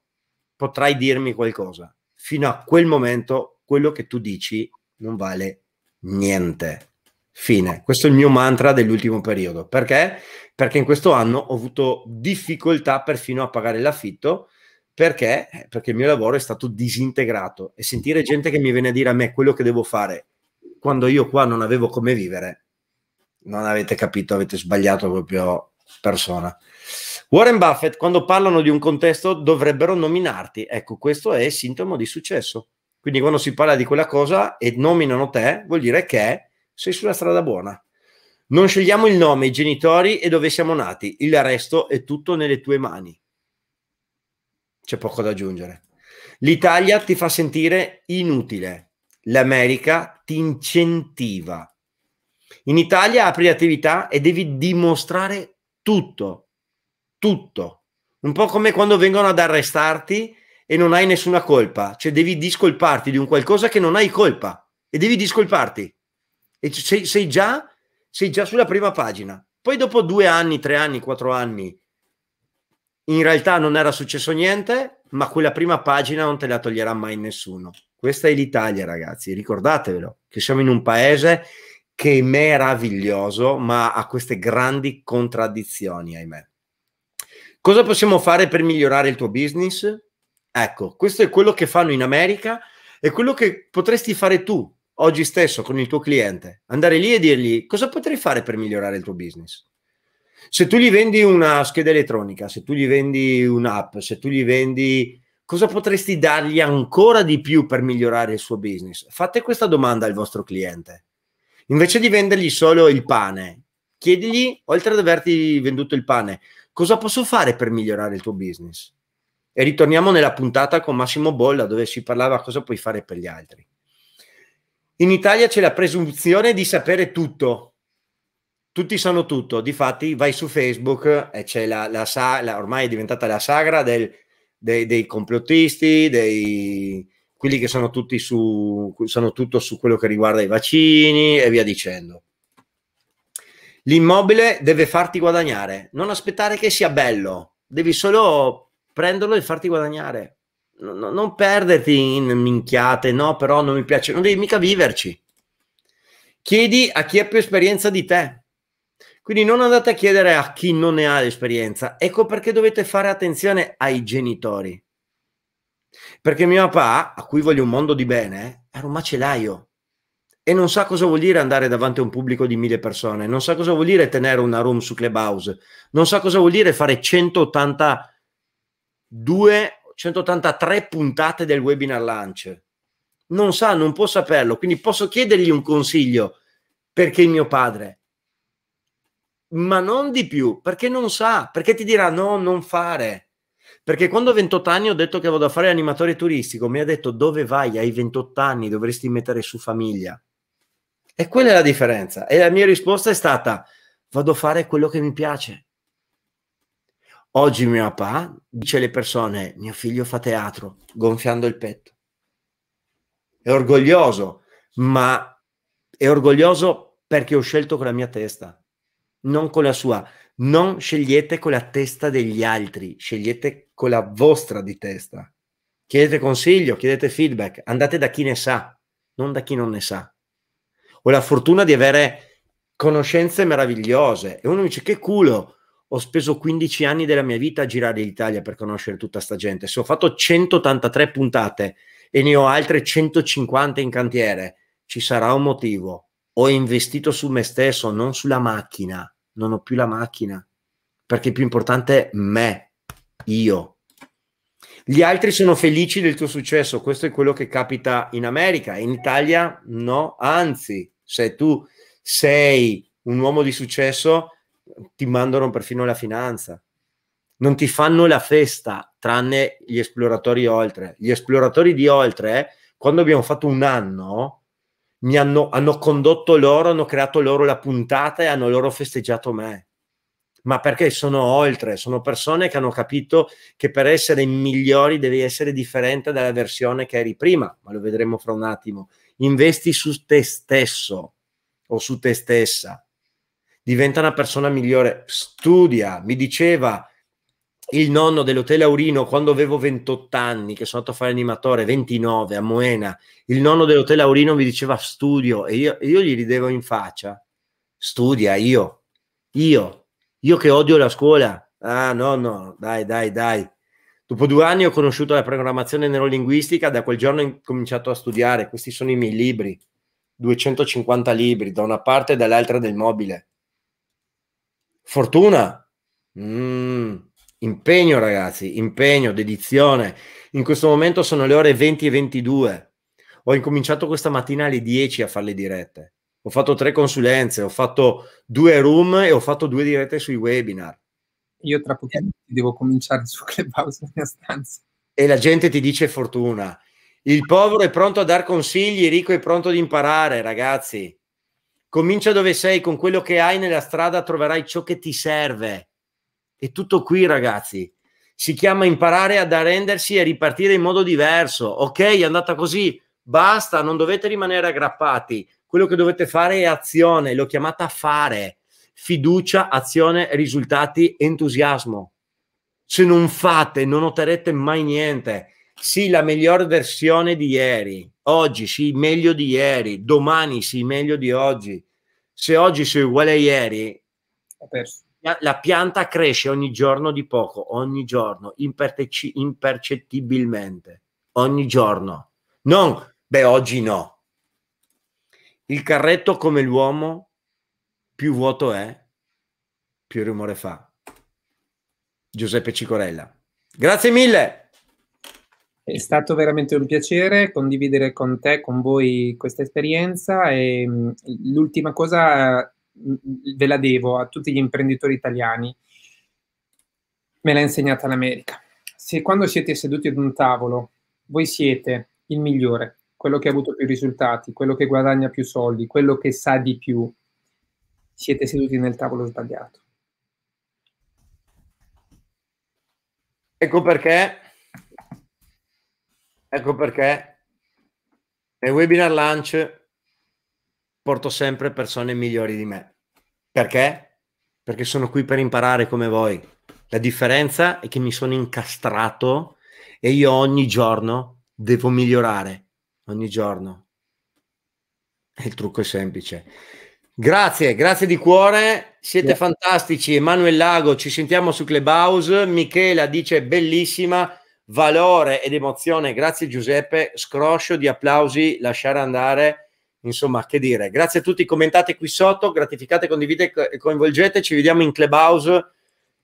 potrai dirmi qualcosa. Fino a quel momento, quello che tu dici non vale niente. Fine. Questo è il mio mantra dell'ultimo periodo. Perché? Perché in questo anno ho avuto difficoltà perfino a pagare l'affitto. Perché? Eh, perché il mio lavoro è stato disintegrato e sentire gente che mi viene a dire a me quello che devo fare quando io qua non avevo come vivere, non avete capito, avete sbagliato proprio persona. Warren Buffett, quando parlano di un contesto, dovrebbero nominarti. Ecco, questo è sintomo di successo. Quindi quando si parla di quella cosa e nominano te, vuol dire che sei sulla strada buona. Non scegliamo il nome, i genitori e dove siamo nati, il resto è tutto nelle tue mani. C'è poco da aggiungere. L'Italia ti fa sentire inutile, l'America ti incentiva. In Italia apri attività e devi dimostrare tutto, tutto. Un po' come quando vengono ad arrestarti e non hai nessuna colpa, cioè devi discolparti di un qualcosa che non hai colpa e devi discolparti e sei, sei, già, sei già sulla prima pagina. Poi dopo due anni, tre anni, quattro anni, in realtà non era successo niente, ma quella prima pagina non te la toglierà mai nessuno. Questa è l'Italia, ragazzi, ricordatevelo, che siamo in un paese che è meraviglioso, ma ha queste grandi contraddizioni, ahimè. Cosa possiamo fare per migliorare il tuo business? Ecco, questo è quello che fanno in America, e quello che potresti fare tu oggi stesso con il tuo cliente, andare lì e dirgli cosa potrei fare per migliorare il tuo business. Se tu gli vendi una scheda elettronica, se tu gli vendi un'app, se tu gli vendi cosa potresti dargli ancora di più per migliorare il suo business? Fate questa domanda al vostro cliente. Invece di vendergli solo il pane, chiedigli, oltre ad averti venduto il pane, cosa posso fare per migliorare il tuo business? E ritorniamo nella puntata con Massimo Bolla dove si parlava cosa puoi fare per gli altri. In Italia c'è la presunzione di sapere tutto. Tutti sanno tutto, difatti vai su Facebook e c'è la, la, la ormai è diventata la sagra del, dei, dei, complottisti, dei, quelli che sono tutti su, sono tutto su quello che riguarda i vaccini e via dicendo. L'immobile deve farti guadagnare, non aspettare che sia bello, devi solo prenderlo e farti guadagnare no, no, non perderti in minchiate, no, però non mi piace, non devi mica viverci. Chiedi a chi ha più esperienza di te. Quindi non andate a chiedere a chi non ne ha l'esperienza. Ecco perché dovete fare attenzione ai genitori. Perché mio papà, a cui voglio un mondo di bene, era un macellaio e non sa cosa vuol dire andare davanti a un pubblico di mille persone, non sa cosa vuol dire tenere una room su Clubhouse, non sa cosa vuol dire fare 182 183 puntate del webinar lunch. Non sa, non può saperlo, quindi posso chiedergli un consiglio perché è mio padre, ma non di più, perché non sa, perché ti dirà no, non fare. Perché quando a 28 anni ho detto che vado a fare animatore turistico, mi ha detto dove vai ai 28 anni, dovresti mettere su famiglia. E quella è la differenza. E la mia risposta è stata vado a fare quello che mi piace. Oggi mio papà dice alle persone, mio figlio fa teatro, gonfiando il petto. È orgoglioso, ma è orgoglioso perché ho scelto con la mia testa, non con la sua. Non scegliete con la testa degli altri, scegliete con la vostra di testa. Chiedete consiglio, chiedete feedback, andate da chi ne sa, non da chi non ne sa. Ho la fortuna di avere conoscenze meravigliose e uno mi dice che culo, ho speso 15 anni della mia vita a girare l'Italia per conoscere tutta sta gente. Se ho fatto 183 puntate e ne ho altre 150 in cantiere, ci sarà un motivo. Ho investito su me stesso, non sulla macchina. Non ho più la macchina, perché è più importante me, io. Gli altri sono felici del tuo successo, questo è quello che capita in America, in Italia no, anzi, se tu sei un uomo di successo, ti mandano perfino la finanza. Non ti fanno la festa, tranne gli esploratori oltre. Gli esploratori di oltre, quando abbiamo fatto un anno, mi hanno, hanno condotto loro, hanno creato loro la puntata e hanno loro festeggiato me ma perché sono oltre, sono persone che hanno capito che per essere migliori devi essere differente dalla versione che eri prima, ma lo vedremo fra un attimo. Investi su te stesso o su te stessa diventa una persona migliore, studia, mi diceva il nonno dell'hotel Aurino quando avevo 28 anni, che sono andato a fare animatore, 29 a Moena, il nonno dell'hotel Aurino mi diceva studio e io, io gli ridevo in faccia, studia io, io, io che odio la scuola, ah no no, dai dai dai. Dopo due anni ho conosciuto la programmazione neurolinguistica, da quel giorno ho cominciato a studiare, questi sono i miei libri, 250 libri, da una parte e dall'altra del mobile Fortuna. Mm, impegno, ragazzi, impegno, dedizione. In questo momento sono le ore 20 e 22. Ho incominciato questa mattina alle 10 a fare le dirette. Ho fatto tre consulenze, ho fatto due room e ho fatto due dirette sui webinar. Io tra pochino devo cominciare su Clubhouse nella mia stanza. E la gente ti dice fortuna. Il povero è pronto a dar consigli, il ricco è pronto ad imparare, ragazzi. Comincia dove sei, con quello che hai nella strada troverai ciò che ti serve. È tutto qui, ragazzi. Si chiama imparare ad arrendersi e ripartire in modo diverso. Ok, è andata così, basta, non dovete rimanere aggrappati. Quello che dovete fare è azione, l'ho chiamata fare. Fiducia, azione, risultati, entusiasmo. Se non fate, non otterrete mai niente sì, la miglior versione di ieri, oggi sì, meglio di ieri, domani sì, meglio di oggi. Se oggi sei uguale a ieri, la pianta cresce ogni giorno di poco, ogni giorno, imperteci- impercettibilmente, ogni giorno. Non, beh, oggi no. Il carretto come l'uomo, più vuoto è, più rumore fa. Giuseppe Cicorella. Grazie mille. È stato veramente un piacere condividere con te, con voi questa esperienza e mm, l'ultima cosa mm, mm, ve la devo a tutti gli imprenditori italiani. Me l'ha insegnata l'America. Se quando siete seduti ad un tavolo, voi siete il migliore, quello che ha avuto più risultati, quello che guadagna più soldi, quello che sa di più, siete seduti nel tavolo sbagliato. Ecco perché Ecco perché nel webinar lunch porto sempre persone migliori di me. Perché? Perché sono qui per imparare come voi. La differenza è che mi sono incastrato e io ogni giorno devo migliorare. Ogni giorno. E il trucco è semplice. Grazie, grazie di cuore, siete yeah. fantastici. Emanuele Lago, ci sentiamo su Clubhouse. Michela dice bellissima valore ed emozione. Grazie Giuseppe, scroscio di applausi, lasciare andare. Insomma, che dire. Grazie a tutti, commentate qui sotto, gratificate, condividete e coinvolgete. Ci vediamo in Clubhouse.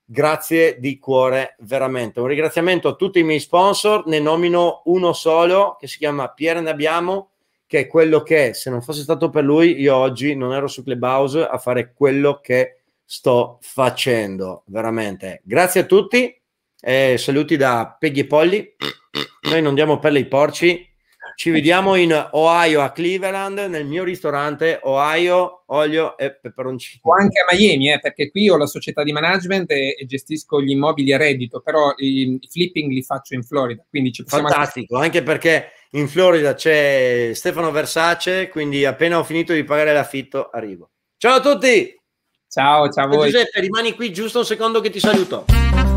Grazie di cuore, veramente. Un ringraziamento a tutti i miei sponsor, ne nomino uno solo che si chiama Pierre Nabiamo, che è quello che se non fosse stato per lui io oggi non ero su Clubhouse a fare quello che sto facendo, veramente. Grazie a tutti eh, saluti da Peggy e Polly. Noi non diamo per ai porci. Ci vediamo in Ohio a Cleveland nel mio ristorante Ohio, olio e peperoncino. O anche a Miami, eh, perché qui ho la società di management e, e gestisco gli immobili a reddito, però i, i, flipping li faccio in Florida. Quindi ci possiamo Fantastico, anche... anche perché in Florida c'è Stefano Versace, quindi appena ho finito di pagare l'affitto arrivo. Ciao a tutti! Ciao, ciao a voi. Giuseppe, rimani qui giusto un secondo che ti saluto.